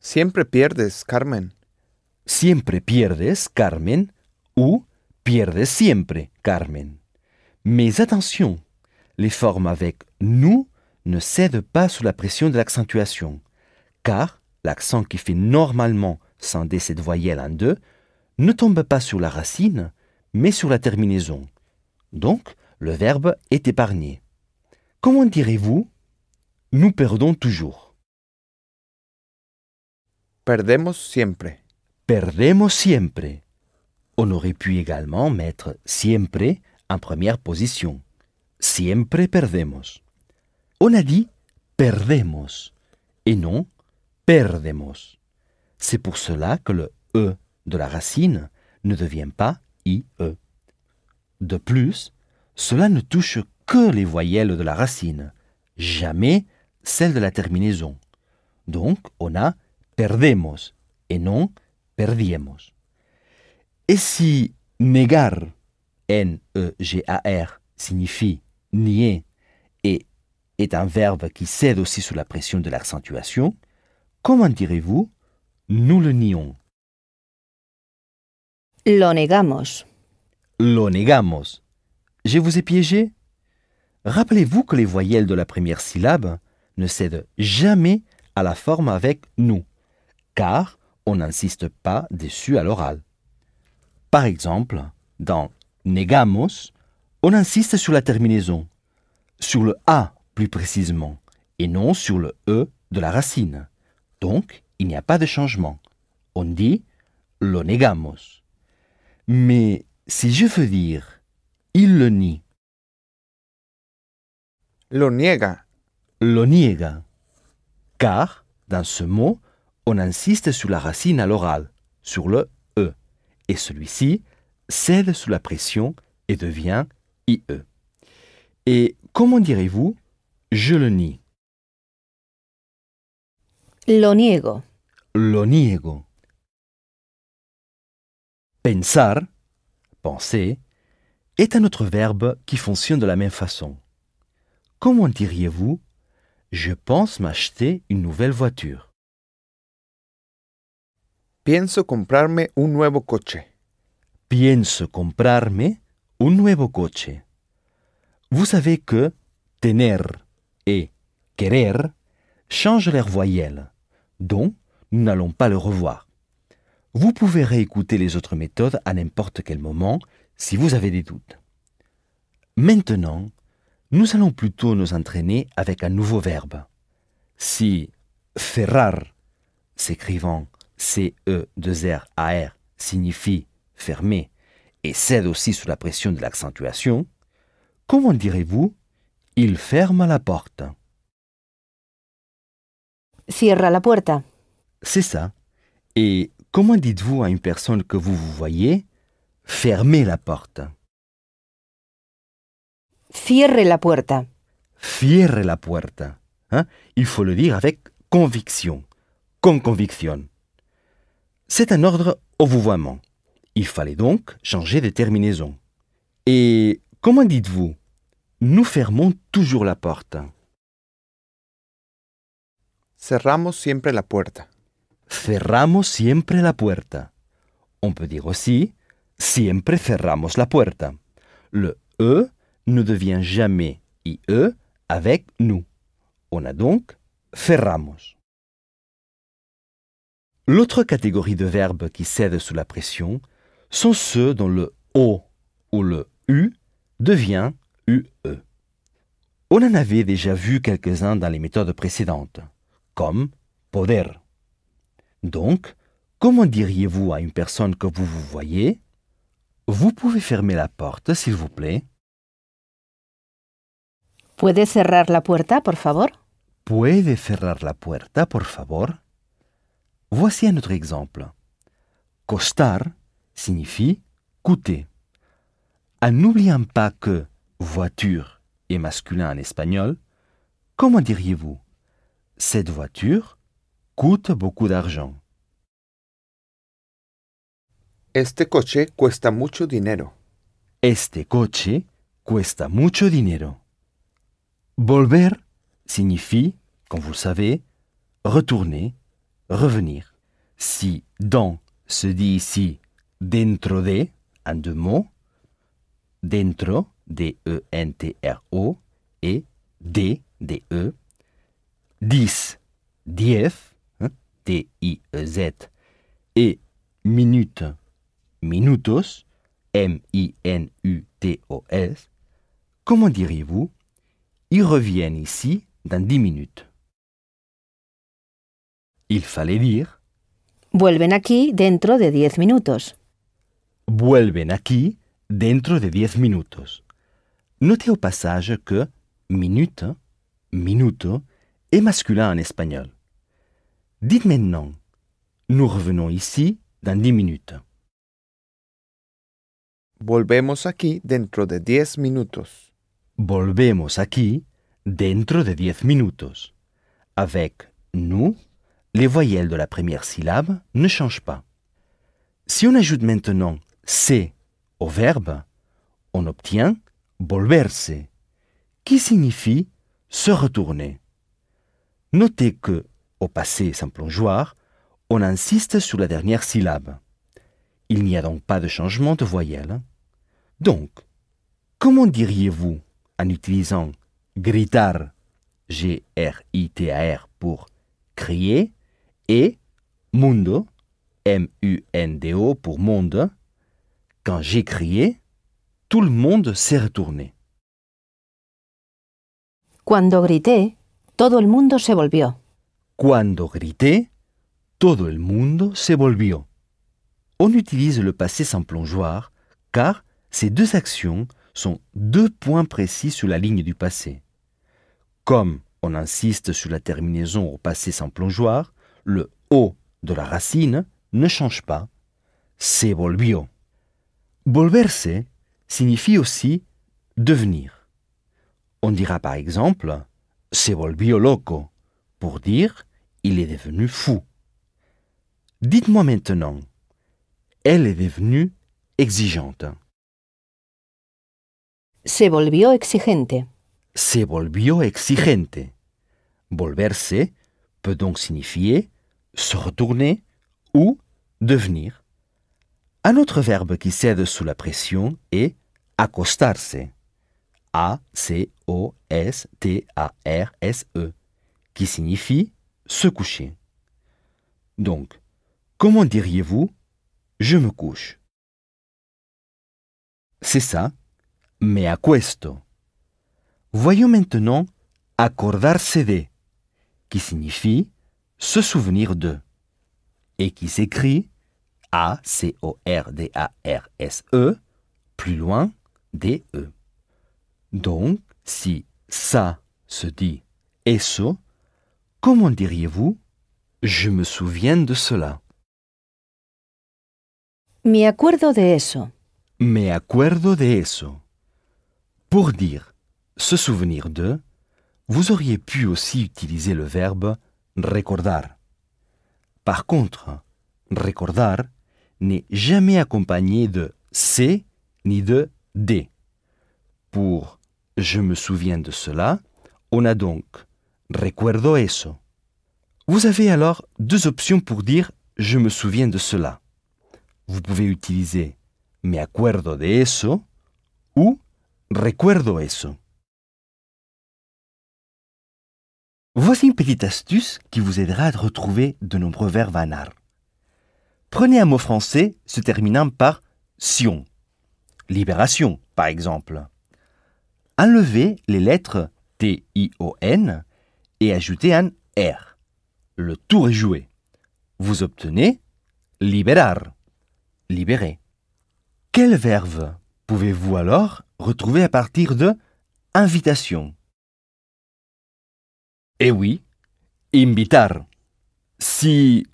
Siempre pierdes, Carmen. Siempre pierdes, Carmen, ou pierdes siempre, Carmen. Mais attention, les formes avec nous ne cèdent pas sous la pression de l'accentuation, car l'accent qui fait normalement sans cette voyelle en deux ne tombe pas sur la racine, mais sur la terminaison. Donc, le verbe est épargné. Comment direz-vous Nous perdons toujours. Perdemos siempre. Perdemos siempre. On aurait pu également mettre siempre en première position. Siempre perdemos. On a dit perdemos et non perdemos. C'est pour cela que le e de la racine ne devient pas ie. De plus, cela ne touche que les voyelles de la racine, jamais celles de la terminaison. Donc, on a perdemos et non perdiemos. Et si negar, N-E-G-A-R, signifie nier et est un verbe qui cède aussi sous la pression de l'accentuation, comment direz-vous nous le nions Lo negamos. Lo negamos. Je vous ai piégé Rappelez-vous que les voyelles de la première syllabe ne cèdent jamais à la forme avec nous, car on n'insiste pas dessus à l'oral. Par exemple, dans negamos, on insiste sur la terminaison, sur le A plus précisément, et non sur le E de la racine. Donc, il n'y a pas de changement. On dit lo negamos. Mais si je veux dire il le nie lo niega. Lo niega. Car, dans ce mot, on insiste sur la racine à l'oral, sur le E, et celui-ci cède sous la pression et devient IE. Et comment direz-vous je le nie Lo niego. Lo niego. Pensar, penser, est un autre verbe qui fonctionne de la même façon. Comment diriez-vous Je pense m'acheter une nouvelle voiture. Pienso comprarme un nuevo coche. Pienso comprarme un nuevo coche. Vous savez que tener et querer changent leurs voyelle, donc nous n'allons pas le revoir. Vous pouvez réécouter les autres méthodes à n'importe quel moment si vous avez des doutes. Maintenant, nous allons plutôt nous entraîner avec un nouveau verbe. Si ferrar, s'écrivant C-E-2-R-A-R, signifie fermer et cède aussi sous la pression de l'accentuation, comment direz-vous il ferme la porte Cierra la puerta. C'est ça. Et comment dites-vous à une personne que vous vous voyez fermer la porte « Fierre la puerta. Fierre la puerta. Hein? ¿eh? Il faut le dire avec conviction, con conviction. C'est un ordre au vouvoiement. Il fallait donc changer de terminaison. Et comment dites-vous Nous fermons toujours la porte. Cerramos siempre la puerta. Cerramos siempre la puerta. On peut dire aussi siempre cerramos la puerta. Le E ne devient jamais IE avec nous. On a donc ferramos. L'autre catégorie de verbes qui cèdent sous la pression sont ceux dont le O ou le U devient UE. On en avait déjà vu quelques-uns dans les méthodes précédentes, comme poder. Donc, comment diriez-vous à une personne que vous vous voyez Vous pouvez fermer la porte, s'il vous plaît. ¿Puede cerrar la puerta, por favor? ¿Puede cerrar la puerta, por favor? Voici un autre exemple. Costar signifie coûter. En n'oubliant pas que voiture est masculin en espagnol, comment diriez-vous Cette voiture coûte beaucoup d'argent. Este coche cuesta mucho dinero. Este coche cuesta mucho dinero. Volver signifie, comme vous le savez, retourner, revenir. Si dans se dit ici dentro de, en deux mots, dentro, D-E-N-T-R-O, et D, D-E, 10, dief, D-I-E-Z, hein, e et minute, minutos, M-I-N-U-T-O-S, comment diriez-vous ils reviennent ici dans dix minutes. Il fallait dire. Vuelven aquí dentro de diez minutos. Vuelven aquí dentro de diez minutos. Notez au passage que minute, minuto est masculin en espagnol. Dites maintenant, nous revenons ici dans dix minutes. Volvemos aquí dentro de diez minutos. Volvemos aquí dentro de 10 minutes. Avec nous, les voyelles de la première syllabe ne changent pas. Si on ajoute maintenant c au verbe, on obtient volverse, qui signifie se retourner. Notez que, au passé sans plongeoir, on insiste sur la dernière syllabe. Il n'y a donc pas de changement de voyelle. Donc, comment diriez-vous en utilisant gritar, G-R-I-T-A-R, pour crier, et mundo, M-U-N-D-O, pour monde. Quand j'ai crié, tout le monde s'est retourné. Cuando grité, todo el mundo se volvió. Cuando grité, todo el mundo se volvió. On utilise le passé sans plongeoir car ces deux actions sont deux points précis sur la ligne du passé. Comme on insiste sur la terminaison au passé sans plongeoir, le O de la racine ne change pas. Se volvió. Volverse signifie aussi devenir. On dira par exemple se volvió loco pour dire il est devenu fou. Dites-moi maintenant, elle est devenue exigeante. Se volvió exigente. Se volvió exigente. Volverse peut donc signifier se retourner ou devenir. Un autre verbe qui cède sous la pression est accostarse. A-C-O-S-T-A-R-S-E, e, qui signifie se coucher. Donc, comment diriez-vous je me couche C'est ça me acuesto. Voyons maintenant accordarse de, qui signifie se souvenir de, et qui s'écrit A-C-O-R-D-A-R-S-E, plus loin D-E. Donc, si ça se dit eso, comment diriez-vous je me souviens de cela? Me acuerdo de eso. Me acuerdo de eso. Pour dire se souvenir de, vous auriez pu aussi utiliser le verbe recordar. Par contre, recordar n'est jamais accompagné de c ni de d. Pour je me souviens de cela, on a donc recuerdo eso. Vous avez alors deux options pour dire je me souviens de cela. Vous pouvez utiliser me acuerdo de eso ou Recuerdo eso. Voici une petite astuce qui vous aidera à retrouver de nombreux verbes vanar. Prenez un mot français se terminant par sion, libération par exemple. Enlevez les lettres T-I-O-N et ajoutez un R. Le tour est joué. Vous obtenez libérar, libérer. Quel verbe pouvez-vous alors retrouver à partir de invitation. Eh oui, invitar. Si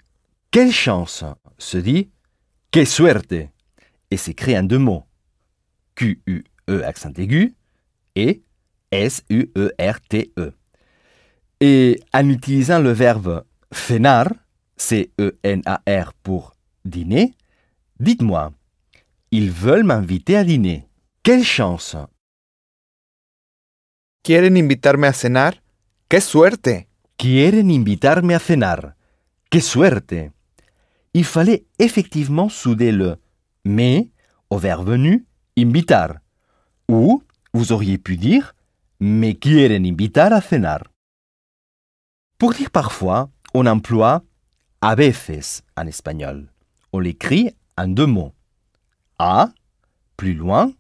quelle chance se dit que suerte et s'écrit en deux mots. Q-U-E accent aigu et S-U-E-R-T-E. E. Et en utilisant le verbe fenar, C-E-N-A-R pour dîner, dites-moi, ils veulent m'inviter à dîner. Quelle chance ¿Quieren invitarme a cenar? ¡Qué suerte! Quieren invitarme a cenar. ¡Qué suerte! Il fallait effectivement souder le mais au verbe venu invitar. Ou vous auriez pu dire me quieren invitar a cenar. Pour dire parfois, on emploie a veces en espagnol. On l'écrit en deux mots. A, plus loin,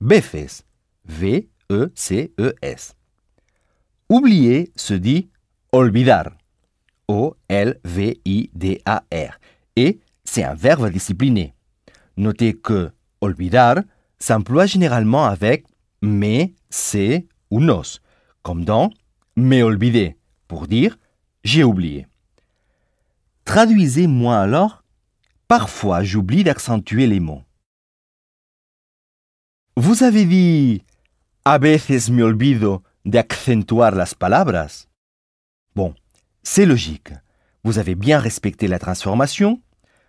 Veces. V-E-C-E-S. Oublier se dit olvidar. O-L-V-I-D-A-R. Et c'est un verbe discipliné. Notez que olvidar s'emploie généralement avec mais, c'est ou nos, comme dans me olvidé pour dire j'ai oublié. Traduisez-moi alors. Parfois, j'oublie d'accentuer les mots. Vous avez dit A veces me olvido de accentuar las palabras. Bon, c'est logique. Vous avez bien respecté la transformation.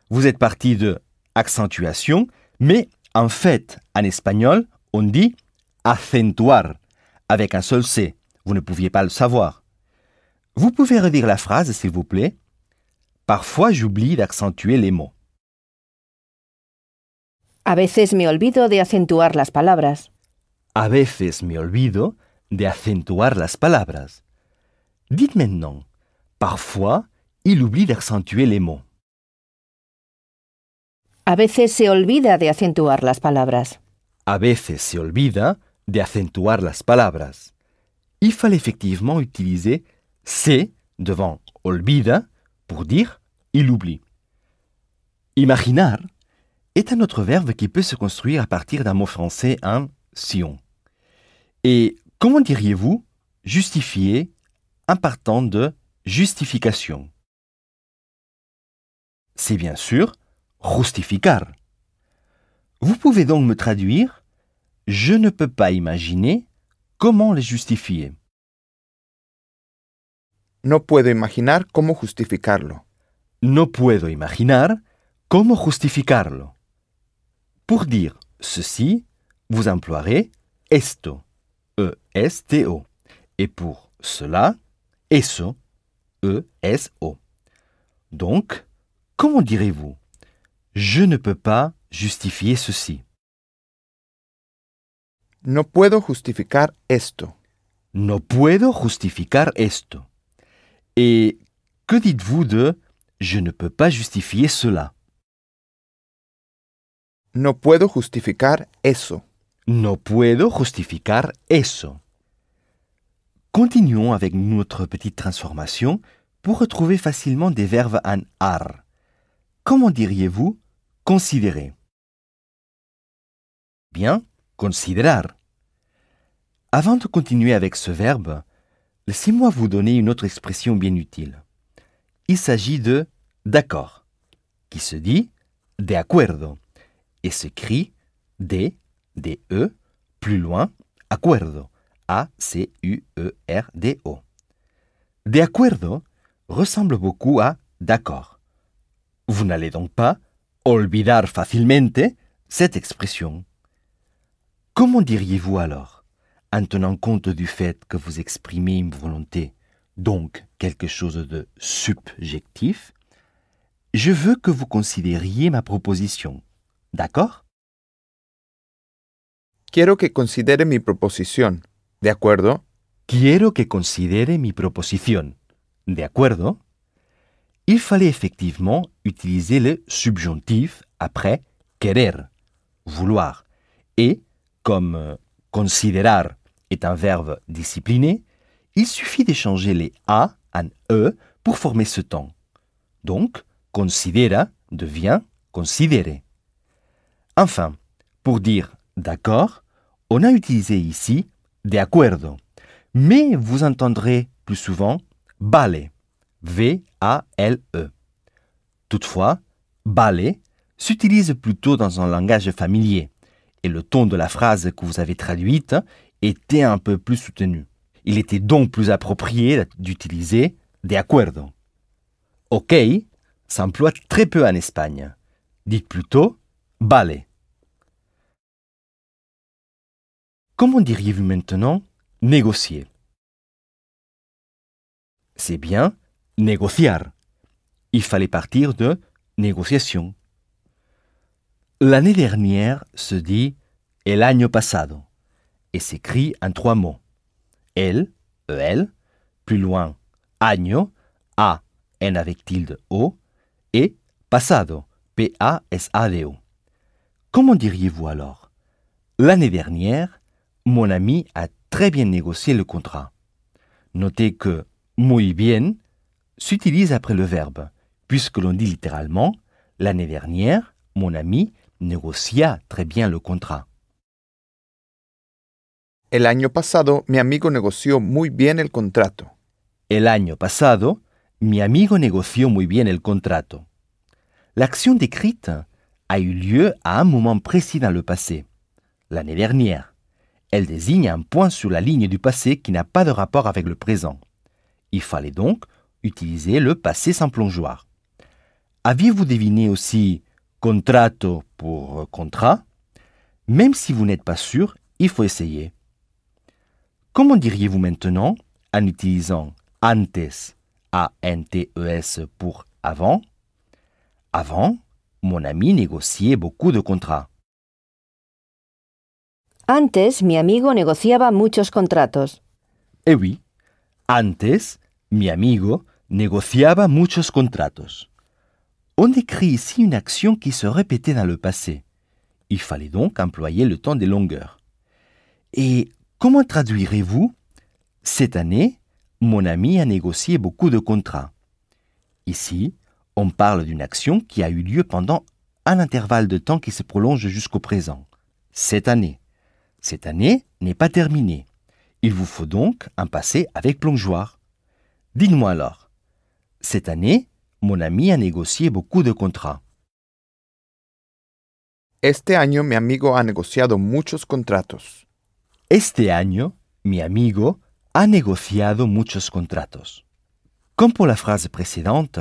Vous êtes parti de accentuation, mais en fait, en espagnol, on dit accentuar avec un seul C. Vous ne pouviez pas le savoir. Vous pouvez redire la phrase, s'il vous plaît. Parfois, j'oublie d'accentuer les mots. A veces me olvido de acentuar las palabras. A veces me olvido de acentuar las palabras. Dites maintenant, parfois, il oublie d'accentuer les mots. A veces se olvida de acentuar las palabras. A veces se olvida de acentuar las palabras. Il fallait effectivement utiliser C devant olvida pour dire il oublie. Imaginar est un autre verbe qui peut se construire à partir d'un mot français, un sion. Et comment diriez-vous justifier en partant de justification C'est bien sûr justificar. Vous pouvez donc me traduire Je ne peux pas imaginer comment les justifier. No puedo imaginar cómo justificarlo. No puedo imaginar cómo justificarlo. Pour dire ceci, vous emploierez esto, E-S-T-O, et pour cela, eso, E-S-O. Donc, comment direz-vous Je ne peux pas justifier ceci. No puedo justificar esto. No puedo justificar esto. Et que dites-vous de je ne peux pas justifier cela No puedo justificar eso. No puedo justificar eso. Continuons avec notre petite transformation pour retrouver facilement des verbes en ar. Comment diriez-vous considérer Bien, considerar. Avant de continuer avec ce verbe, laissez-moi vous donner une autre expression bien utile. Il s'agit de d'accord, qui se dit de acuerdo et s'écrit D, D, E, plus loin, acuerdo, A-C-U-E-R-D-O. De acuerdo ressemble beaucoup à d'accord. Vous n'allez donc pas olvidar facilement cette expression. Comment diriez-vous alors, en tenant compte du fait que vous exprimez une volonté, donc quelque chose de subjectif, je veux que vous considériez ma proposition. D'accord Quiero que considere mi proposición. ¿De acuerdo? Quiero que considere mi proposición. ¿De acuerdo? Il fallait effectivement utiliser le subjonctif après querer, vouloir. Et, comme euh, considérer » est un verbe discipliné, il suffit d'échanger les A en E pour former ce temps. Donc, considera devient considérer. Enfin, pour dire d'accord, on a utilisé ici de acuerdo, mais vous entendrez plus souvent vale, e. V-A-L-E. Toutefois, vale s'utilise plutôt dans un langage familier et le ton de la phrase que vous avez traduite était un peu plus soutenu. Il était donc plus approprié d'utiliser de acuerdo. OK s'emploie très peu en Espagne. Dites plutôt vale. Comment diriez-vous maintenant négocier C'est bien négociar ». Il fallait partir de négociation. L'année dernière se dit el año pasado et s'écrit en trois mots. El, el, plus loin año, a, n avec tilde o, et pasado, p-a-s-a-d-o. Comment diriez-vous alors L'année dernière, mon ami a très bien négocié le contrat. Notez que muy bien s'utilise après le verbe, puisque l'on dit littéralement L'année dernière, mon ami négocia très bien le contrat. El año pasado, mi amigo negoció muy bien el contrato. El año pasado, mi amigo negoció muy bien el contrato. L'action décrite a eu lieu à un moment précis dans le passé, l'année dernière. Elle désigne un point sur la ligne du passé qui n'a pas de rapport avec le présent. Il fallait donc utiliser le passé sans plongeoir. Aviez-vous deviné aussi contrato pour contrat Même si vous n'êtes pas sûr, il faut essayer. Comment diriez-vous maintenant, en utilisant antes, A-N-T-E-S pour avant Avant, mon ami négociait beaucoup de contrats. Antes mi amigo negociaba muchos contratos. Eh oui. Antes, mi amigo negociaba muchos contratos. On décrit ici une action qui se répétait dans le passé. Il fallait donc employer le temps des longueurs. Et comment traduirez-vous Cette année, mon ami a négocié beaucoup de contrats. Ici, on parle d'une action qui a eu lieu pendant un intervalle de temps qui se prolonge jusqu'au présent, cette année. Cette année n'est pas terminée. Il vous faut donc un passé avec plongeoir. Dites-moi alors, cette année, mon ami a négocié beaucoup de contrats. Este año mi amigo ha negociado muchos contratos. Este año, mi amigo ha negociado muchos contratos. Comme pour la phrase précédente,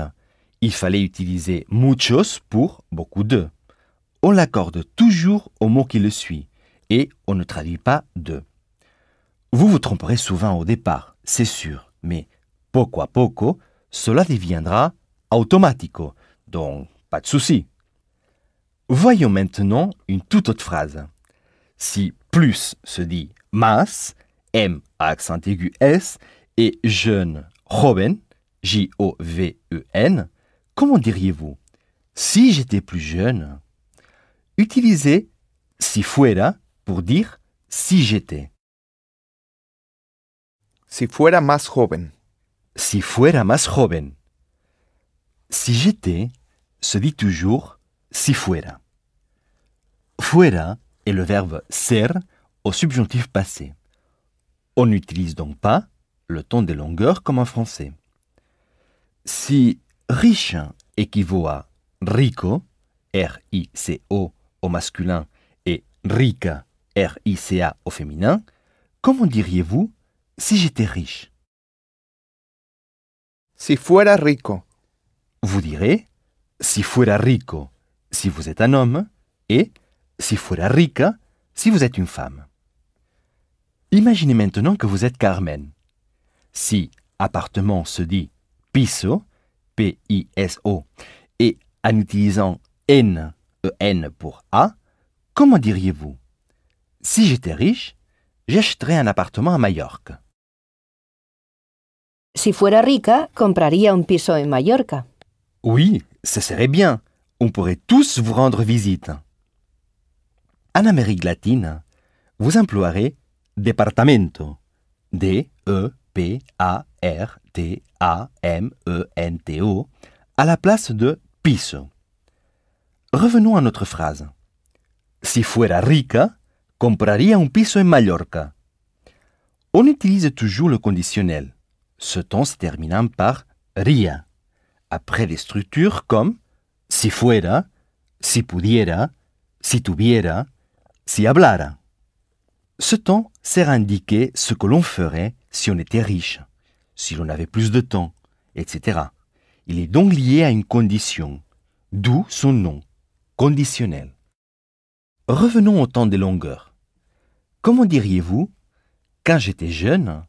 il fallait utiliser muchos pour beaucoup de. On l'accorde toujours au mot qui le suit et on ne traduit pas de. Vous vous tromperez souvent au départ, c'est sûr, mais poco a poco, cela deviendra automatico, donc pas de souci. Voyons maintenant une toute autre phrase. Si plus se dit mas, M à accent aigu S, et jeune, joven, J-O-V-E-N, comment diriez-vous Si j'étais plus jeune, utilisez si fuera pour dire si j'étais. Si fuera más joven. Si fuera más joven. Si j'étais se dit toujours si fuera. Fuera est le verbe ser au subjonctif passé. On n'utilise donc pas le ton des longueurs comme en français. Si riche équivaut à rico, R-I-C-O au masculin, et rica RICA au féminin, comment diriez-vous si j'étais riche Si fuera rico. Vous direz si fuera rico si vous êtes un homme et si fuera rica si vous êtes une femme. Imaginez maintenant que vous êtes Carmen. Si appartement se dit piso, P-I-S-O, et en utilisant N, E-N pour A, comment diriez-vous si j'étais riche, j'achèterais un appartement à Majorque. Si fuera rica, compraría un piso en Mallorca. Oui, ce serait bien. On pourrait tous vous rendre visite. En Amérique latine, vous emploierez departamento. D-E-P-A-R-T-A-M-E-N-T-O à la place de piso. Revenons à notre phrase. Si fuera rica, compraría un piso en Mallorca. On utilise toujours le conditionnel, ce temps se terminant par ria », après des structures comme si fuera, si pudiera, si tuviera, si hablara. Ce temps sert à indiquer ce que l'on ferait si on était riche, si l'on avait plus de temps, etc. Il est donc lié à une condition, d'où son nom, conditionnel. Revenons au temps des longueurs. Comment diriez-vous Quand j'étais jeune,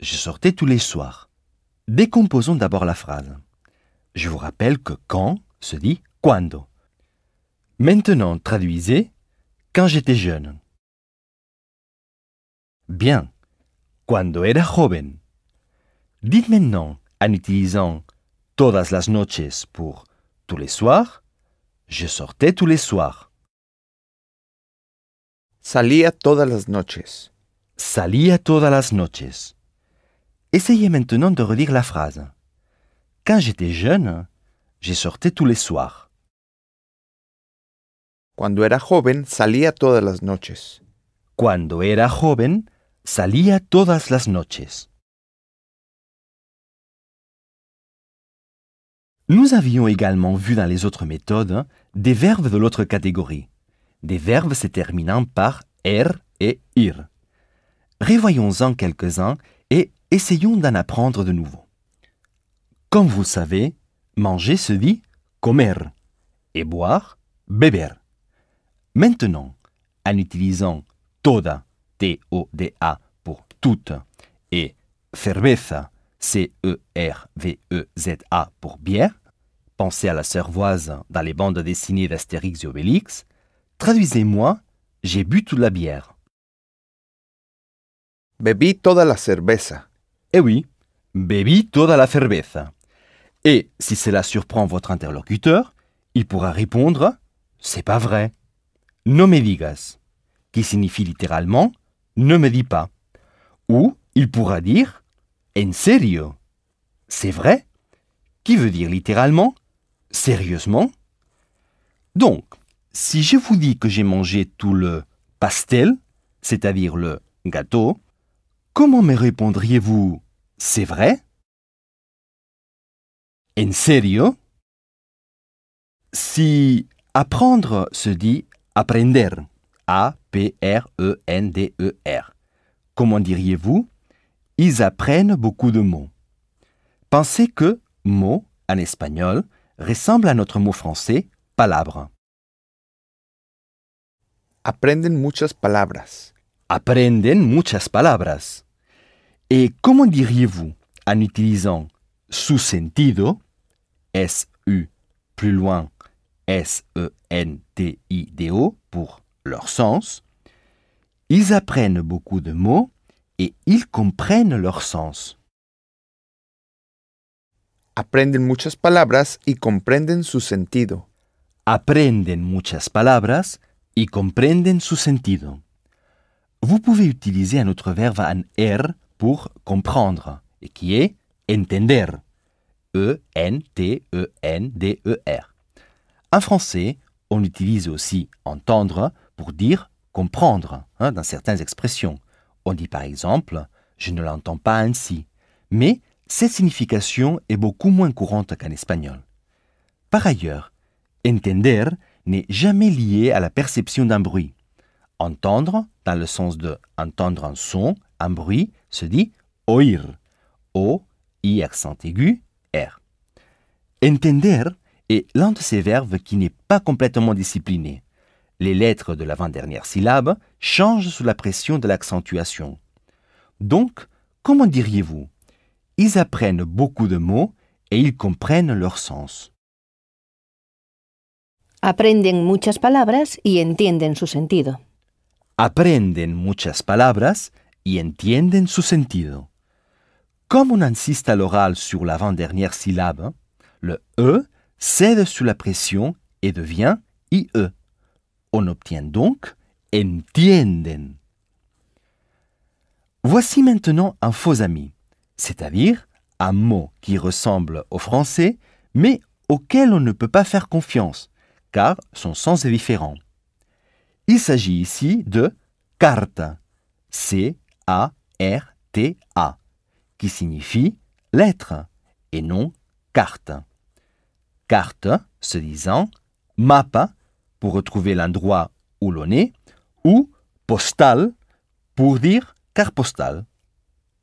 je sortais tous les soirs. Décomposons d'abord la phrase. Je vous rappelle que quand se dit quando. Maintenant, traduisez quand j'étais jeune. Bien. Cuando era joven. Dites maintenant, en utilisant todas las noches pour tous les soirs, je sortais tous les soirs. Salía todas las noches. Salía todas las noches. Essayez maintenant de relire la phrase. Quand j'étais jeune, j'ai sortais tous les soirs. Cuando era joven, salía todas las noches. Cuando era joven, salía todas las noches. Nous avions également vu dans les autres méthodes des verbes de l'autre catégorie des verbes se terminant par er et ir. révoyons en quelques-uns et essayons d'en apprendre de nouveau. Comme vous savez, manger se dit comer et boire beber. Maintenant, en utilisant toda, T-O-D-A pour toute et cerveza, C-E-R-V-E-Z-A pour bière, pensez à la cervoise dans les bandes dessinées d'Astérix et Obélix, Traduisez-moi, j'ai bu toute la bière. Bebí toda la cerveza. Eh oui, bebí toda la cerveza. Et si cela surprend votre interlocuteur, il pourra répondre C'est pas vrai. No me digas, qui signifie littéralement Ne me dis pas. Ou il pourra dire En serio. C'est vrai, qui veut dire littéralement Sérieusement. Donc, si je vous dis que j'ai mangé tout le pastel, c'est-à-dire le gâteau, comment me répondriez-vous C'est vrai En serio Si apprendre se dit apprender, A-P-R-E-N-D-E-R, e e comment diriez-vous Ils apprennent beaucoup de mots. Pensez que mot en espagnol ressemble à notre mot français palabre. Aprenden muchas palabras. Aprenden muchas palabras. ¿Y cómo diriez-vous en utilisant su sentido, S-U, plus loin, S-E-N-T-I-D-O, pour leur sens Ils apprennent beaucoup de mots et ils comprennent leur sens. Aprenden muchas palabras y comprenden su sentido. Aprenden muchas palabras y comprenden su sentido. Vous pouvez utiliser un autre verbe en R er, pour comprendre, et qui est entender. E-N-T-E-N-D-E-R. En français, on utilise aussi entendre pour dire comprendre hein, dans certaines expressions. On dit par exemple je ne l'entends pas ainsi, mais cette signification est beaucoup moins courante qu'en espagnol. Par ailleurs, entender n'est jamais lié à la perception d'un bruit. Entendre, dans le sens de entendre un son, un bruit, se dit oïr O, I accent aigu, R. Entender est l'un de ces verbes qui n'est pas complètement discipliné. Les lettres de l'avant-dernière syllabe changent sous la pression de l'accentuation. Donc, comment diriez-vous Ils apprennent beaucoup de mots et ils comprennent leur sens. Aprenden muchas palabras y entienden su sentido. Aprenden muchas palabras y entienden su sentido. Comme on insiste à l'oral sur l'avant-dernière syllabe, le E cède sous la pression et devient IE. On obtient donc entienden. Voici maintenant un faux ami, c'est-à-dire un mot qui ressemble au français, mais auquel on ne peut pas faire confiance, car son sens est différent. Il s'agit ici de carte C-A-R-T-A, qui signifie lettre et non carte. Carte se disant mappa pour retrouver l'endroit où l'on est ou postal pour dire carte postale.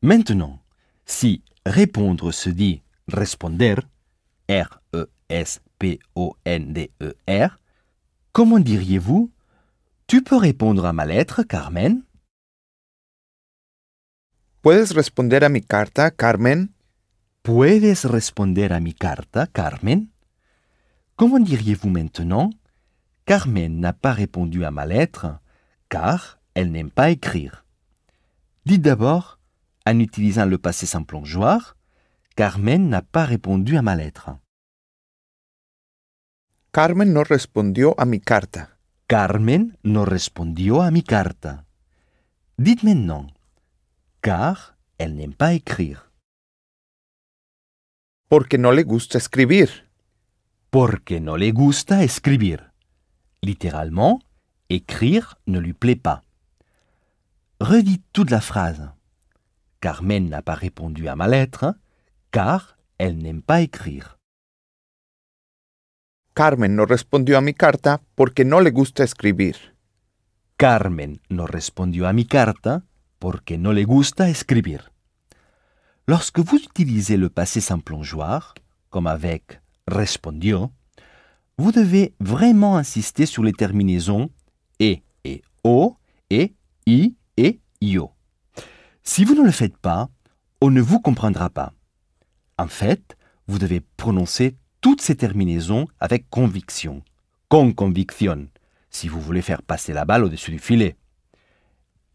Maintenant, si répondre se dit responder, R-E-S P-O-N-D-E-R, comment diriez-vous Tu peux répondre à ma lettre, Carmen ¿Puedes responder a mi carta, Carmen? ¿Puedes responder a mi carta, Carmen? Comment diriez-vous maintenant Carmen n'a pas répondu à ma lettre car elle n'aime pas écrire. Dites d'abord, en utilisant le passé sans plongeoir, Carmen n'a pas répondu à ma lettre. Carmen no respondió a mi carta. Carmen no respondió a mi carta. Dites maintenant, car elle n'aime pas écrire. Porque no le gusta escribir. Porque no le gusta escribir. Littéralement, écrire ne lui plaît pas. Redites toute la phrase. Carmen n'a pas répondu à ma lettre, car elle n'aime pas écrire. Carmen no respondió a mi carta porque no le gusta escribir. Carmen no respondió a mi carta porque no le gusta escribir. Lorsque vous utilisez le passé sans plongeoir, comme avec respondió, vous devez vraiment insister sur les terminaisons e et o et i et io. Si vous ne le faites pas, on ne vous comprendra pas. En fait, vous devez prononcer toutes ces terminaisons avec conviction, con conviction, si vous voulez faire passer la balle au-dessus du filet.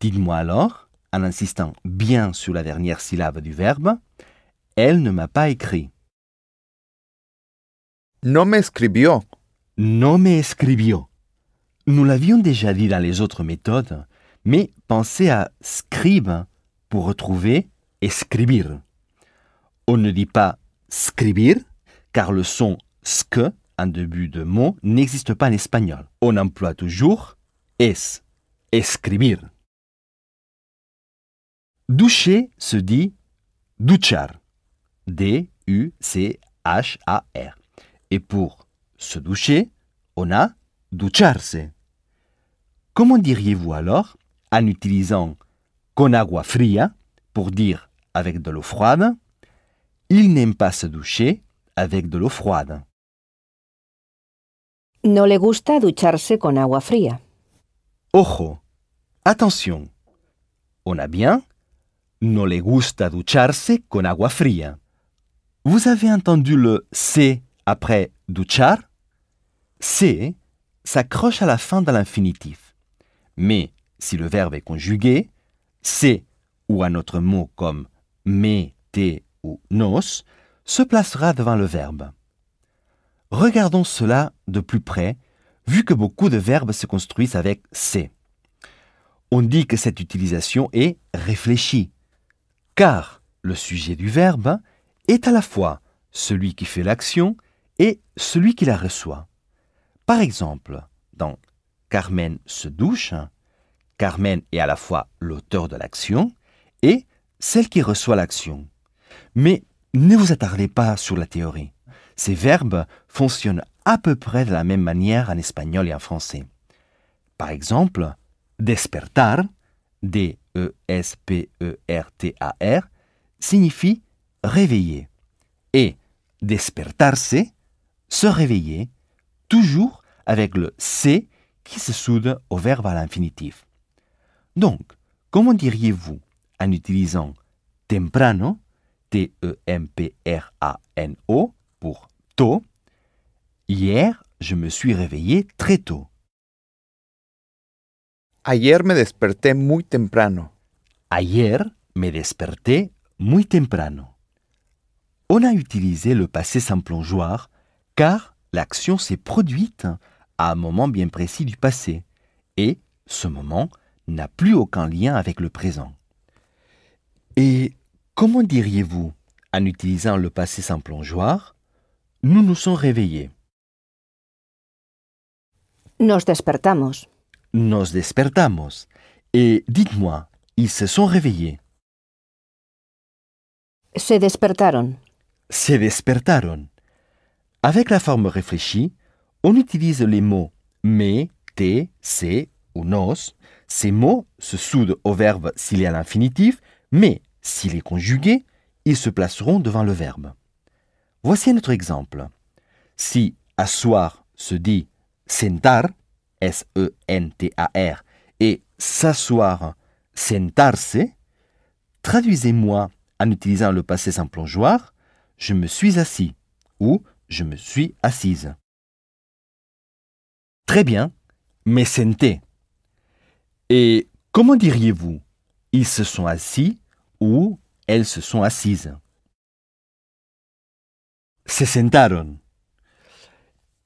Dites-moi alors, en insistant bien sur la dernière syllabe du verbe, elle ne m'a pas écrit. No me escribió. No me escribió. Nous l'avions déjà dit dans les autres méthodes, mais pensez à scribe pour retrouver escribir. On ne dit pas scribir, car le son sk en début de mot n'existe pas en espagnol. On emploie toujours es, escribir. Doucher se dit duchar, D-U-C-H-A-R. Et pour se doucher, on a ducharse. Comment diriez-vous alors en utilisant con agua fría pour dire avec de l'eau froide Il n'aime pas se doucher, avec de l'eau froide. No le gusta ducharse con agua fría. Ojo, attention. On a bien No le gusta ducharse con agua fría. Vous avez entendu le C après duchar C s'accroche à la fin de l'infinitif. Mais si le verbe est conjugué, C ou un autre mot comme me, te ou nos se placera devant le verbe. Regardons cela de plus près, vu que beaucoup de verbes se construisent avec c. On dit que cette utilisation est réfléchie, car le sujet du verbe est à la fois celui qui fait l'action et celui qui la reçoit. Par exemple, dans Carmen se douche, Carmen est à la fois l'auteur de l'action et celle qui reçoit l'action. Mais ne vous attardez pas sur la théorie. Ces verbes fonctionnent à peu près de la même manière en espagnol et en français. Par exemple, despertar, D-E-S-P-E-R-T-A-R, signifie réveiller. Et despertarse, se réveiller, toujours avec le C qui se soude au verbe à l'infinitif. Donc, comment diriez-vous, en utilisant temprano, T-E-M-P-R-A-N-O, pour tôt. Hier, je me suis réveillé très tôt. Ayer me desperté muy temprano. Ayer me desperté muy temprano. On a utilisé le passé sans plongeoir car l'action s'est produite à un moment bien précis du passé et ce moment n'a plus aucun lien avec le présent. Et Comment diriez-vous, en utilisant le passé sans plongeoir, nous nous sommes réveillés Nos despertamos. Nos despertamos. Et dites-moi, ils se sont réveillés. Se despertaron. Se despertaron. Avec la forme réfléchie, on utilise les mots mais, te, se ou nos. Ces mots se soudent au verbe s'il est à l'infinitif, mais s'il est conjugué, ils se placeront devant le verbe. Voici autre exemple. Si asseoir se dit sentar, S-E-N-T-A-R, et s'asseoir, sentarse, traduisez-moi en utilisant le passé sans plongeoir, je me suis assis ou je me suis assise. Très bien, mais senté. Et comment diriez-vous Ils se sont assis où elles se sont assises. Se sentaron.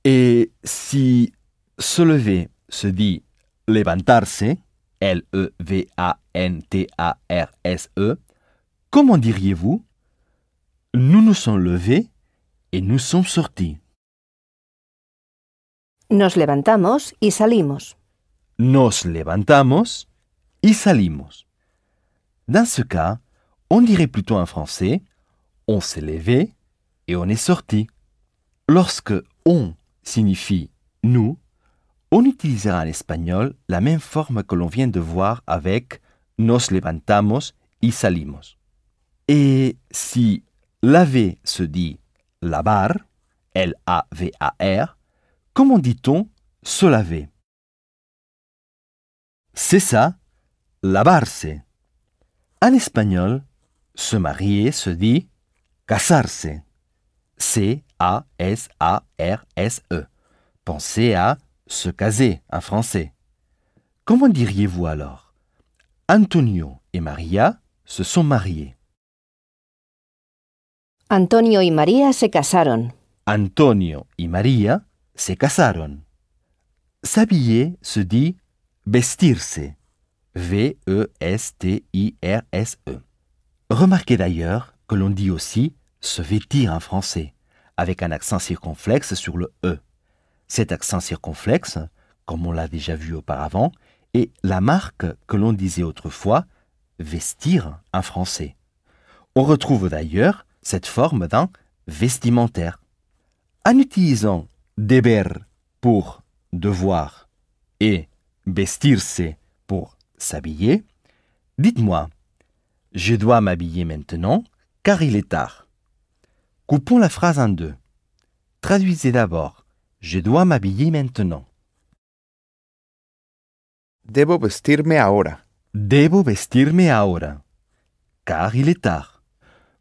Et si se lever se dit levantarse, L-E-V-A-N-T-A-R-S-E, e, comment diriez-vous Nous nous sommes levés et nous sommes sortis. Nos levantamos y salimos. Nos levantamos y salimos. Dans ce cas, on dirait plutôt en français on s'est levé et on est sorti. Lorsque on signifie nous, on utilisera en espagnol la même forme que l'on vient de voir avec nos levantamos y salimos. Et si laver se dit lavar, L-A-V-A-R, comment dit-on se laver C'est ça, lavarse. En espagnol, se marier se dit casarse. C-A-S-A-R-S-E. Pensez à se caser en français. Comment diriez-vous alors Antonio et Maria se sont mariés. Antonio y Maria se casaron. Antonio y Maria se casaron. S'habiller se dit vestirse. v e s t i r -S -E. Remarquez d'ailleurs que l'on dit aussi se vêtir en français, avec un accent circonflexe sur le E. Cet accent circonflexe, comme on l'a déjà vu auparavant, est la marque que l'on disait autrefois vestir en français. On retrouve d'ailleurs cette forme dans vestimentaire. En utilisant déber » pour devoir et vestirse pour s'habiller, dites-moi, je dois m'habiller maintenant car il est tard. Coupons la phrase en deux. Traduisez d'abord. Je dois m'habiller maintenant. Debo vestirme ahora. Debo vestirme ahora. Car il est tard.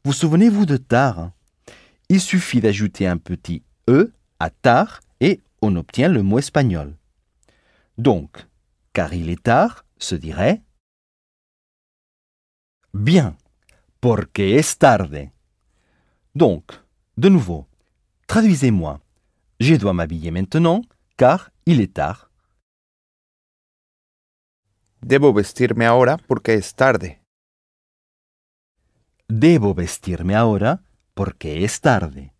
Vous souvenez-vous de tard hein? Il suffit d'ajouter un petit e à tard et on obtient le mot espagnol. Donc, car il est tard se dirait bien, porque es tarde. Donc, de nouveau, traduisez-moi. Je dois m'habiller maintenant, car il est tard. Debo vestirme ahora porque es tarde. Debo vestirme ahora porque es tarde.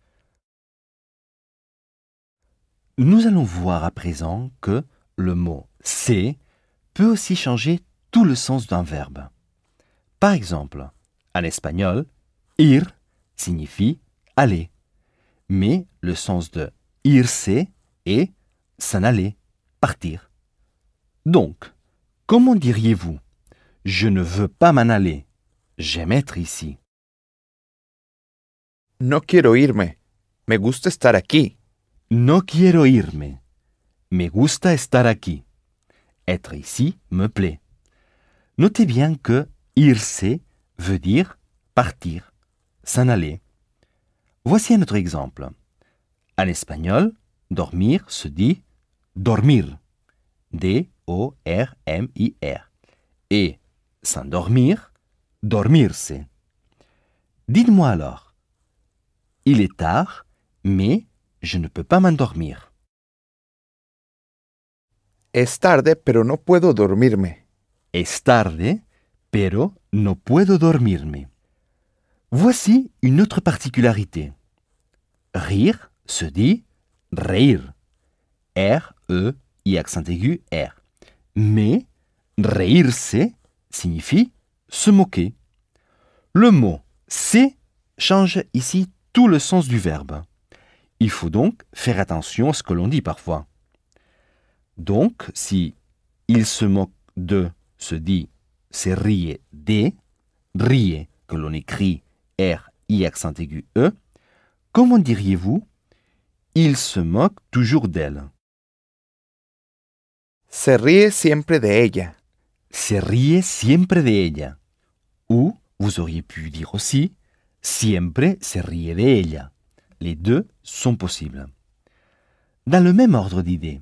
Nous allons voir à présent que le mot c'est peut aussi changer tout le sens d'un verbe. Par exemple, en espagnol, ir signifie aller, mais le sens de irse est s'en aller, partir. Donc, comment diriez-vous Je ne veux pas m'en aller. J'aime être ici. No quiero irme. Me gusta estar aquí. No quiero irme. Me gusta estar aquí. Être ici me plaît. Notez bien que Irse veut dire partir, s'en aller. Voici un autre exemple. En espagnol, dormir se dit dormir. D-O-R-M-I-R. Et s'endormir, dormirse. Dites-moi alors, il est tard, mais je ne peux pas m'endormir. Es tarde, pero no puedo dormirme. Es tarde, pero no puedo dormirme. Voici une autre particularité. Rire se dit rire. R, E, I accent aigu, R. Mais se signifie se moquer. Le mot se » change ici tout le sens du verbe. Il faut donc faire attention à ce que l'on dit parfois. Donc, si il se moque de se dit « se rie de »,« rie que l'on écrit R, I accent aigu E. Comment diriez-vous Il se moque toujours d'elle. Se rie siempre de ella. Se rie siempre de ella. Ou vous auriez pu dire aussi siempre se rie de ella. Les deux sont possibles. Dans le même ordre d'idées,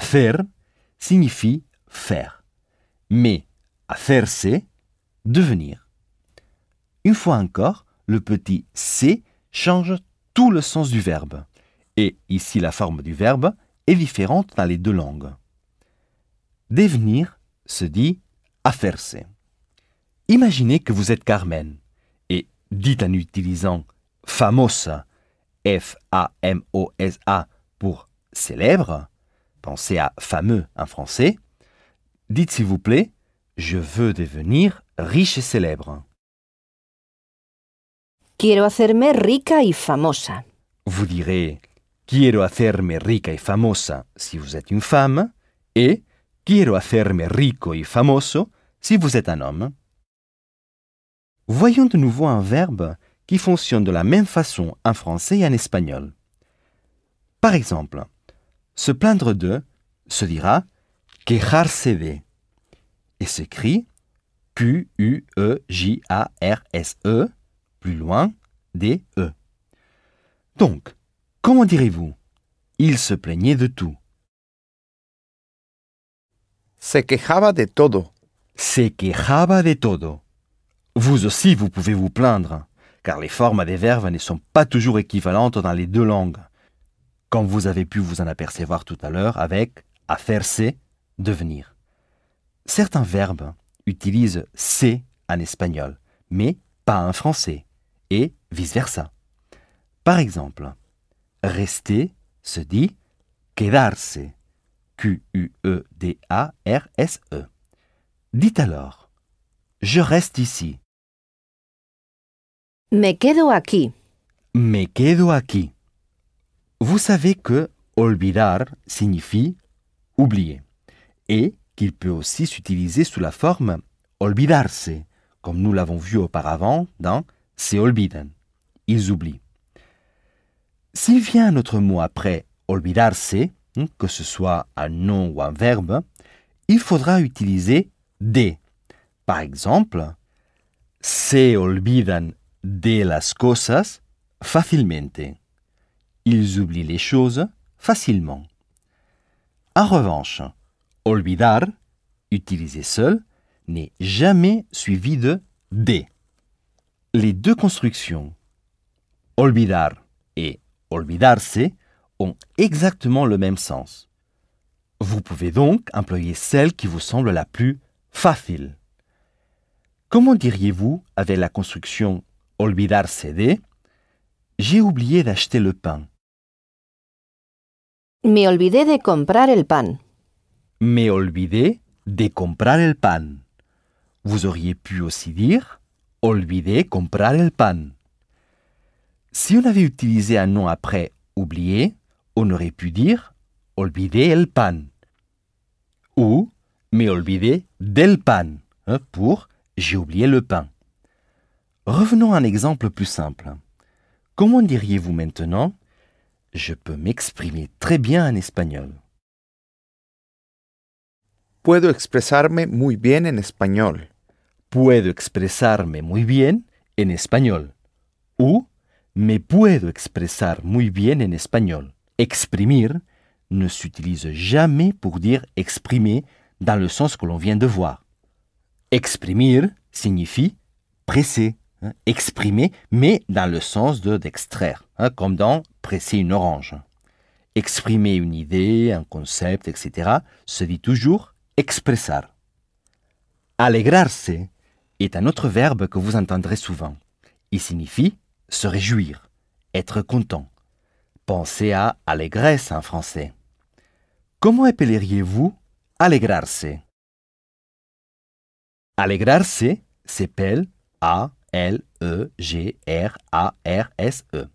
faire" signifie faire. Mais Faire, c'est devenir. Une fois encore, le petit c » change tout le sens du verbe. Et ici, la forme du verbe est différente dans les deux langues. Devenir se dit c'est. Imaginez que vous êtes Carmen et dites en utilisant famosa, F-A-M-O-S-A pour célèbre, pensez à fameux en français, dites s'il vous plaît je veux devenir riche et célèbre. Quiero hacerme rica y famosa. Vous direz Quiero hacerme rica y famosa si vous êtes une femme et Quiero hacerme rico y famoso si vous êtes un homme. Voyons de nouveau un verbe qui fonctionne de la même façon en français et en espagnol. Par exemple, se plaindre de se dira quejarse de et s'écrit Q-U-E-J-A-R-S-E, e, plus loin, D-E. E. Donc, comment direz-vous Il se plaignait de tout. Se quejaba de todo. Se quejaba de todo. Vous aussi, vous pouvez vous plaindre, car les formes des verbes ne sont pas toujours équivalentes dans les deux langues, comme vous avez pu vous en apercevoir tout à l'heure avec hacerse, devenir. Certains verbes utilisent c' en espagnol, mais pas en français, et vice-versa. Par exemple, rester se dit quedarse, Q-U-E-D-A-R-S-E. E. Dites alors, je reste ici. Me quedo aquí. Me quedo aquí. Vous savez que olvidar signifie oublier. Et qu'il peut aussi s'utiliser sous la forme olvidarse, comme nous l'avons vu auparavant dans se olvidan, ils oublient. S'il vient un autre mot après olvidarse, hein, que ce soit un nom ou un verbe, il faudra utiliser de. Par exemple, se olvidan de las cosas facilmente. Ils oublient les choses facilement. En revanche, olvidar, utilisé seul, n'est jamais suivi de d. Les deux constructions, olvidar et olvidarse, ont exactement le même sens. Vous pouvez donc employer celle qui vous semble la plus facile. Comment diriez-vous avec la construction olvidarse de J'ai oublié d'acheter le pain. Me olvidé de comprar el pan me olvidé de comprar el pan. Vous auriez pu aussi dire olvidé comprar el pan. Si on avait utilisé un nom après oublié, on aurait pu dire olvidé el pan ou me olvidé del pan hein, pour j'ai oublié le pain. Revenons à un exemple plus simple. Comment diriez-vous maintenant Je peux m'exprimer très bien en espagnol puedo expresarme muy bien en español. Puedo expresarme muy bien en español. U me puedo expresar muy bien en español ».« Exprimir ne s'utilise jamais pour dire exprimer dans le sens que l'on vient de voir. Exprimir signifie presser, hein, exprimer, mais dans le sens de d'extraire, hein, comme dans presser une orange. Exprimer une idée, un concept, etc., se dit toujours expressar. Alegrarse est un autre verbe que vous entendrez souvent. Il signifie se réjouir, être content. Pensez à allégresse en français. Comment appelleriez-vous alegrarse Alegrarse s'appelle A-L-E-G-R-A-R-S-E. -E.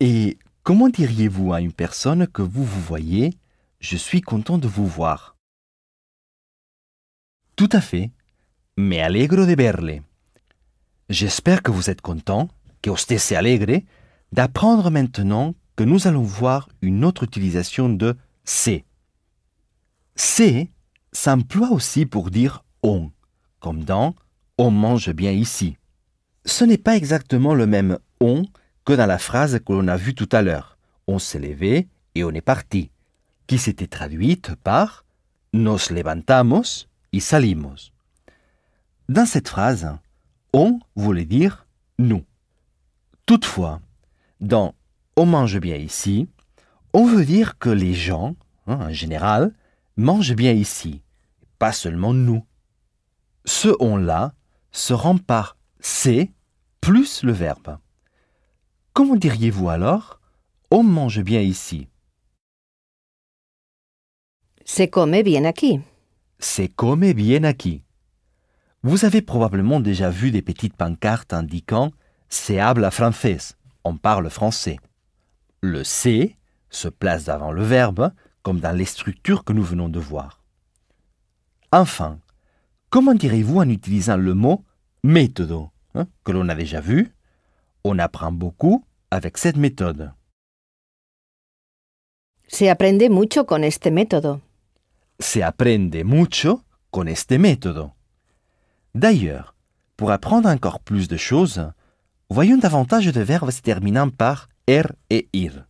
Et comment diriez-vous à une personne que vous vous voyez Je suis content de vous voir. Tout à fait. Me alegro de verle. J'espère que vous êtes content, que usted se alegre, d'apprendre maintenant que nous allons voir une autre utilisation de c. C'est s'emploie aussi pour dire on, comme dans on mange bien ici. Ce n'est pas exactement le même on que dans la phrase que l'on a vue tout à l'heure. On s'est levé et on est parti, qui s'était traduite par nos levantamos salimos. Dans cette phrase, on voulait dire nous. Toutefois, dans on mange bien ici, on veut dire que les gens, hein, en général, mangent bien ici, pas seulement nous. Ce on-là se rend par c'est plus le verbe. Comment diriez-vous alors on mange bien ici? Se come bien aquí comme come bien acquis. Vous avez probablement déjà vu des petites pancartes indiquant C'est habla française, on parle français. Le C se place devant le verbe, comme dans les structures que nous venons de voir. Enfin, comment direz-vous en utilisant le mot méthode, hein, que l'on a déjà vu On apprend beaucoup avec cette méthode. Se aprende mucho con cette méthode se aprende mucho con este método. D'ailleurs, pour apprendre encore plus de choses, voyons davantage de verbes terminant par er et ir.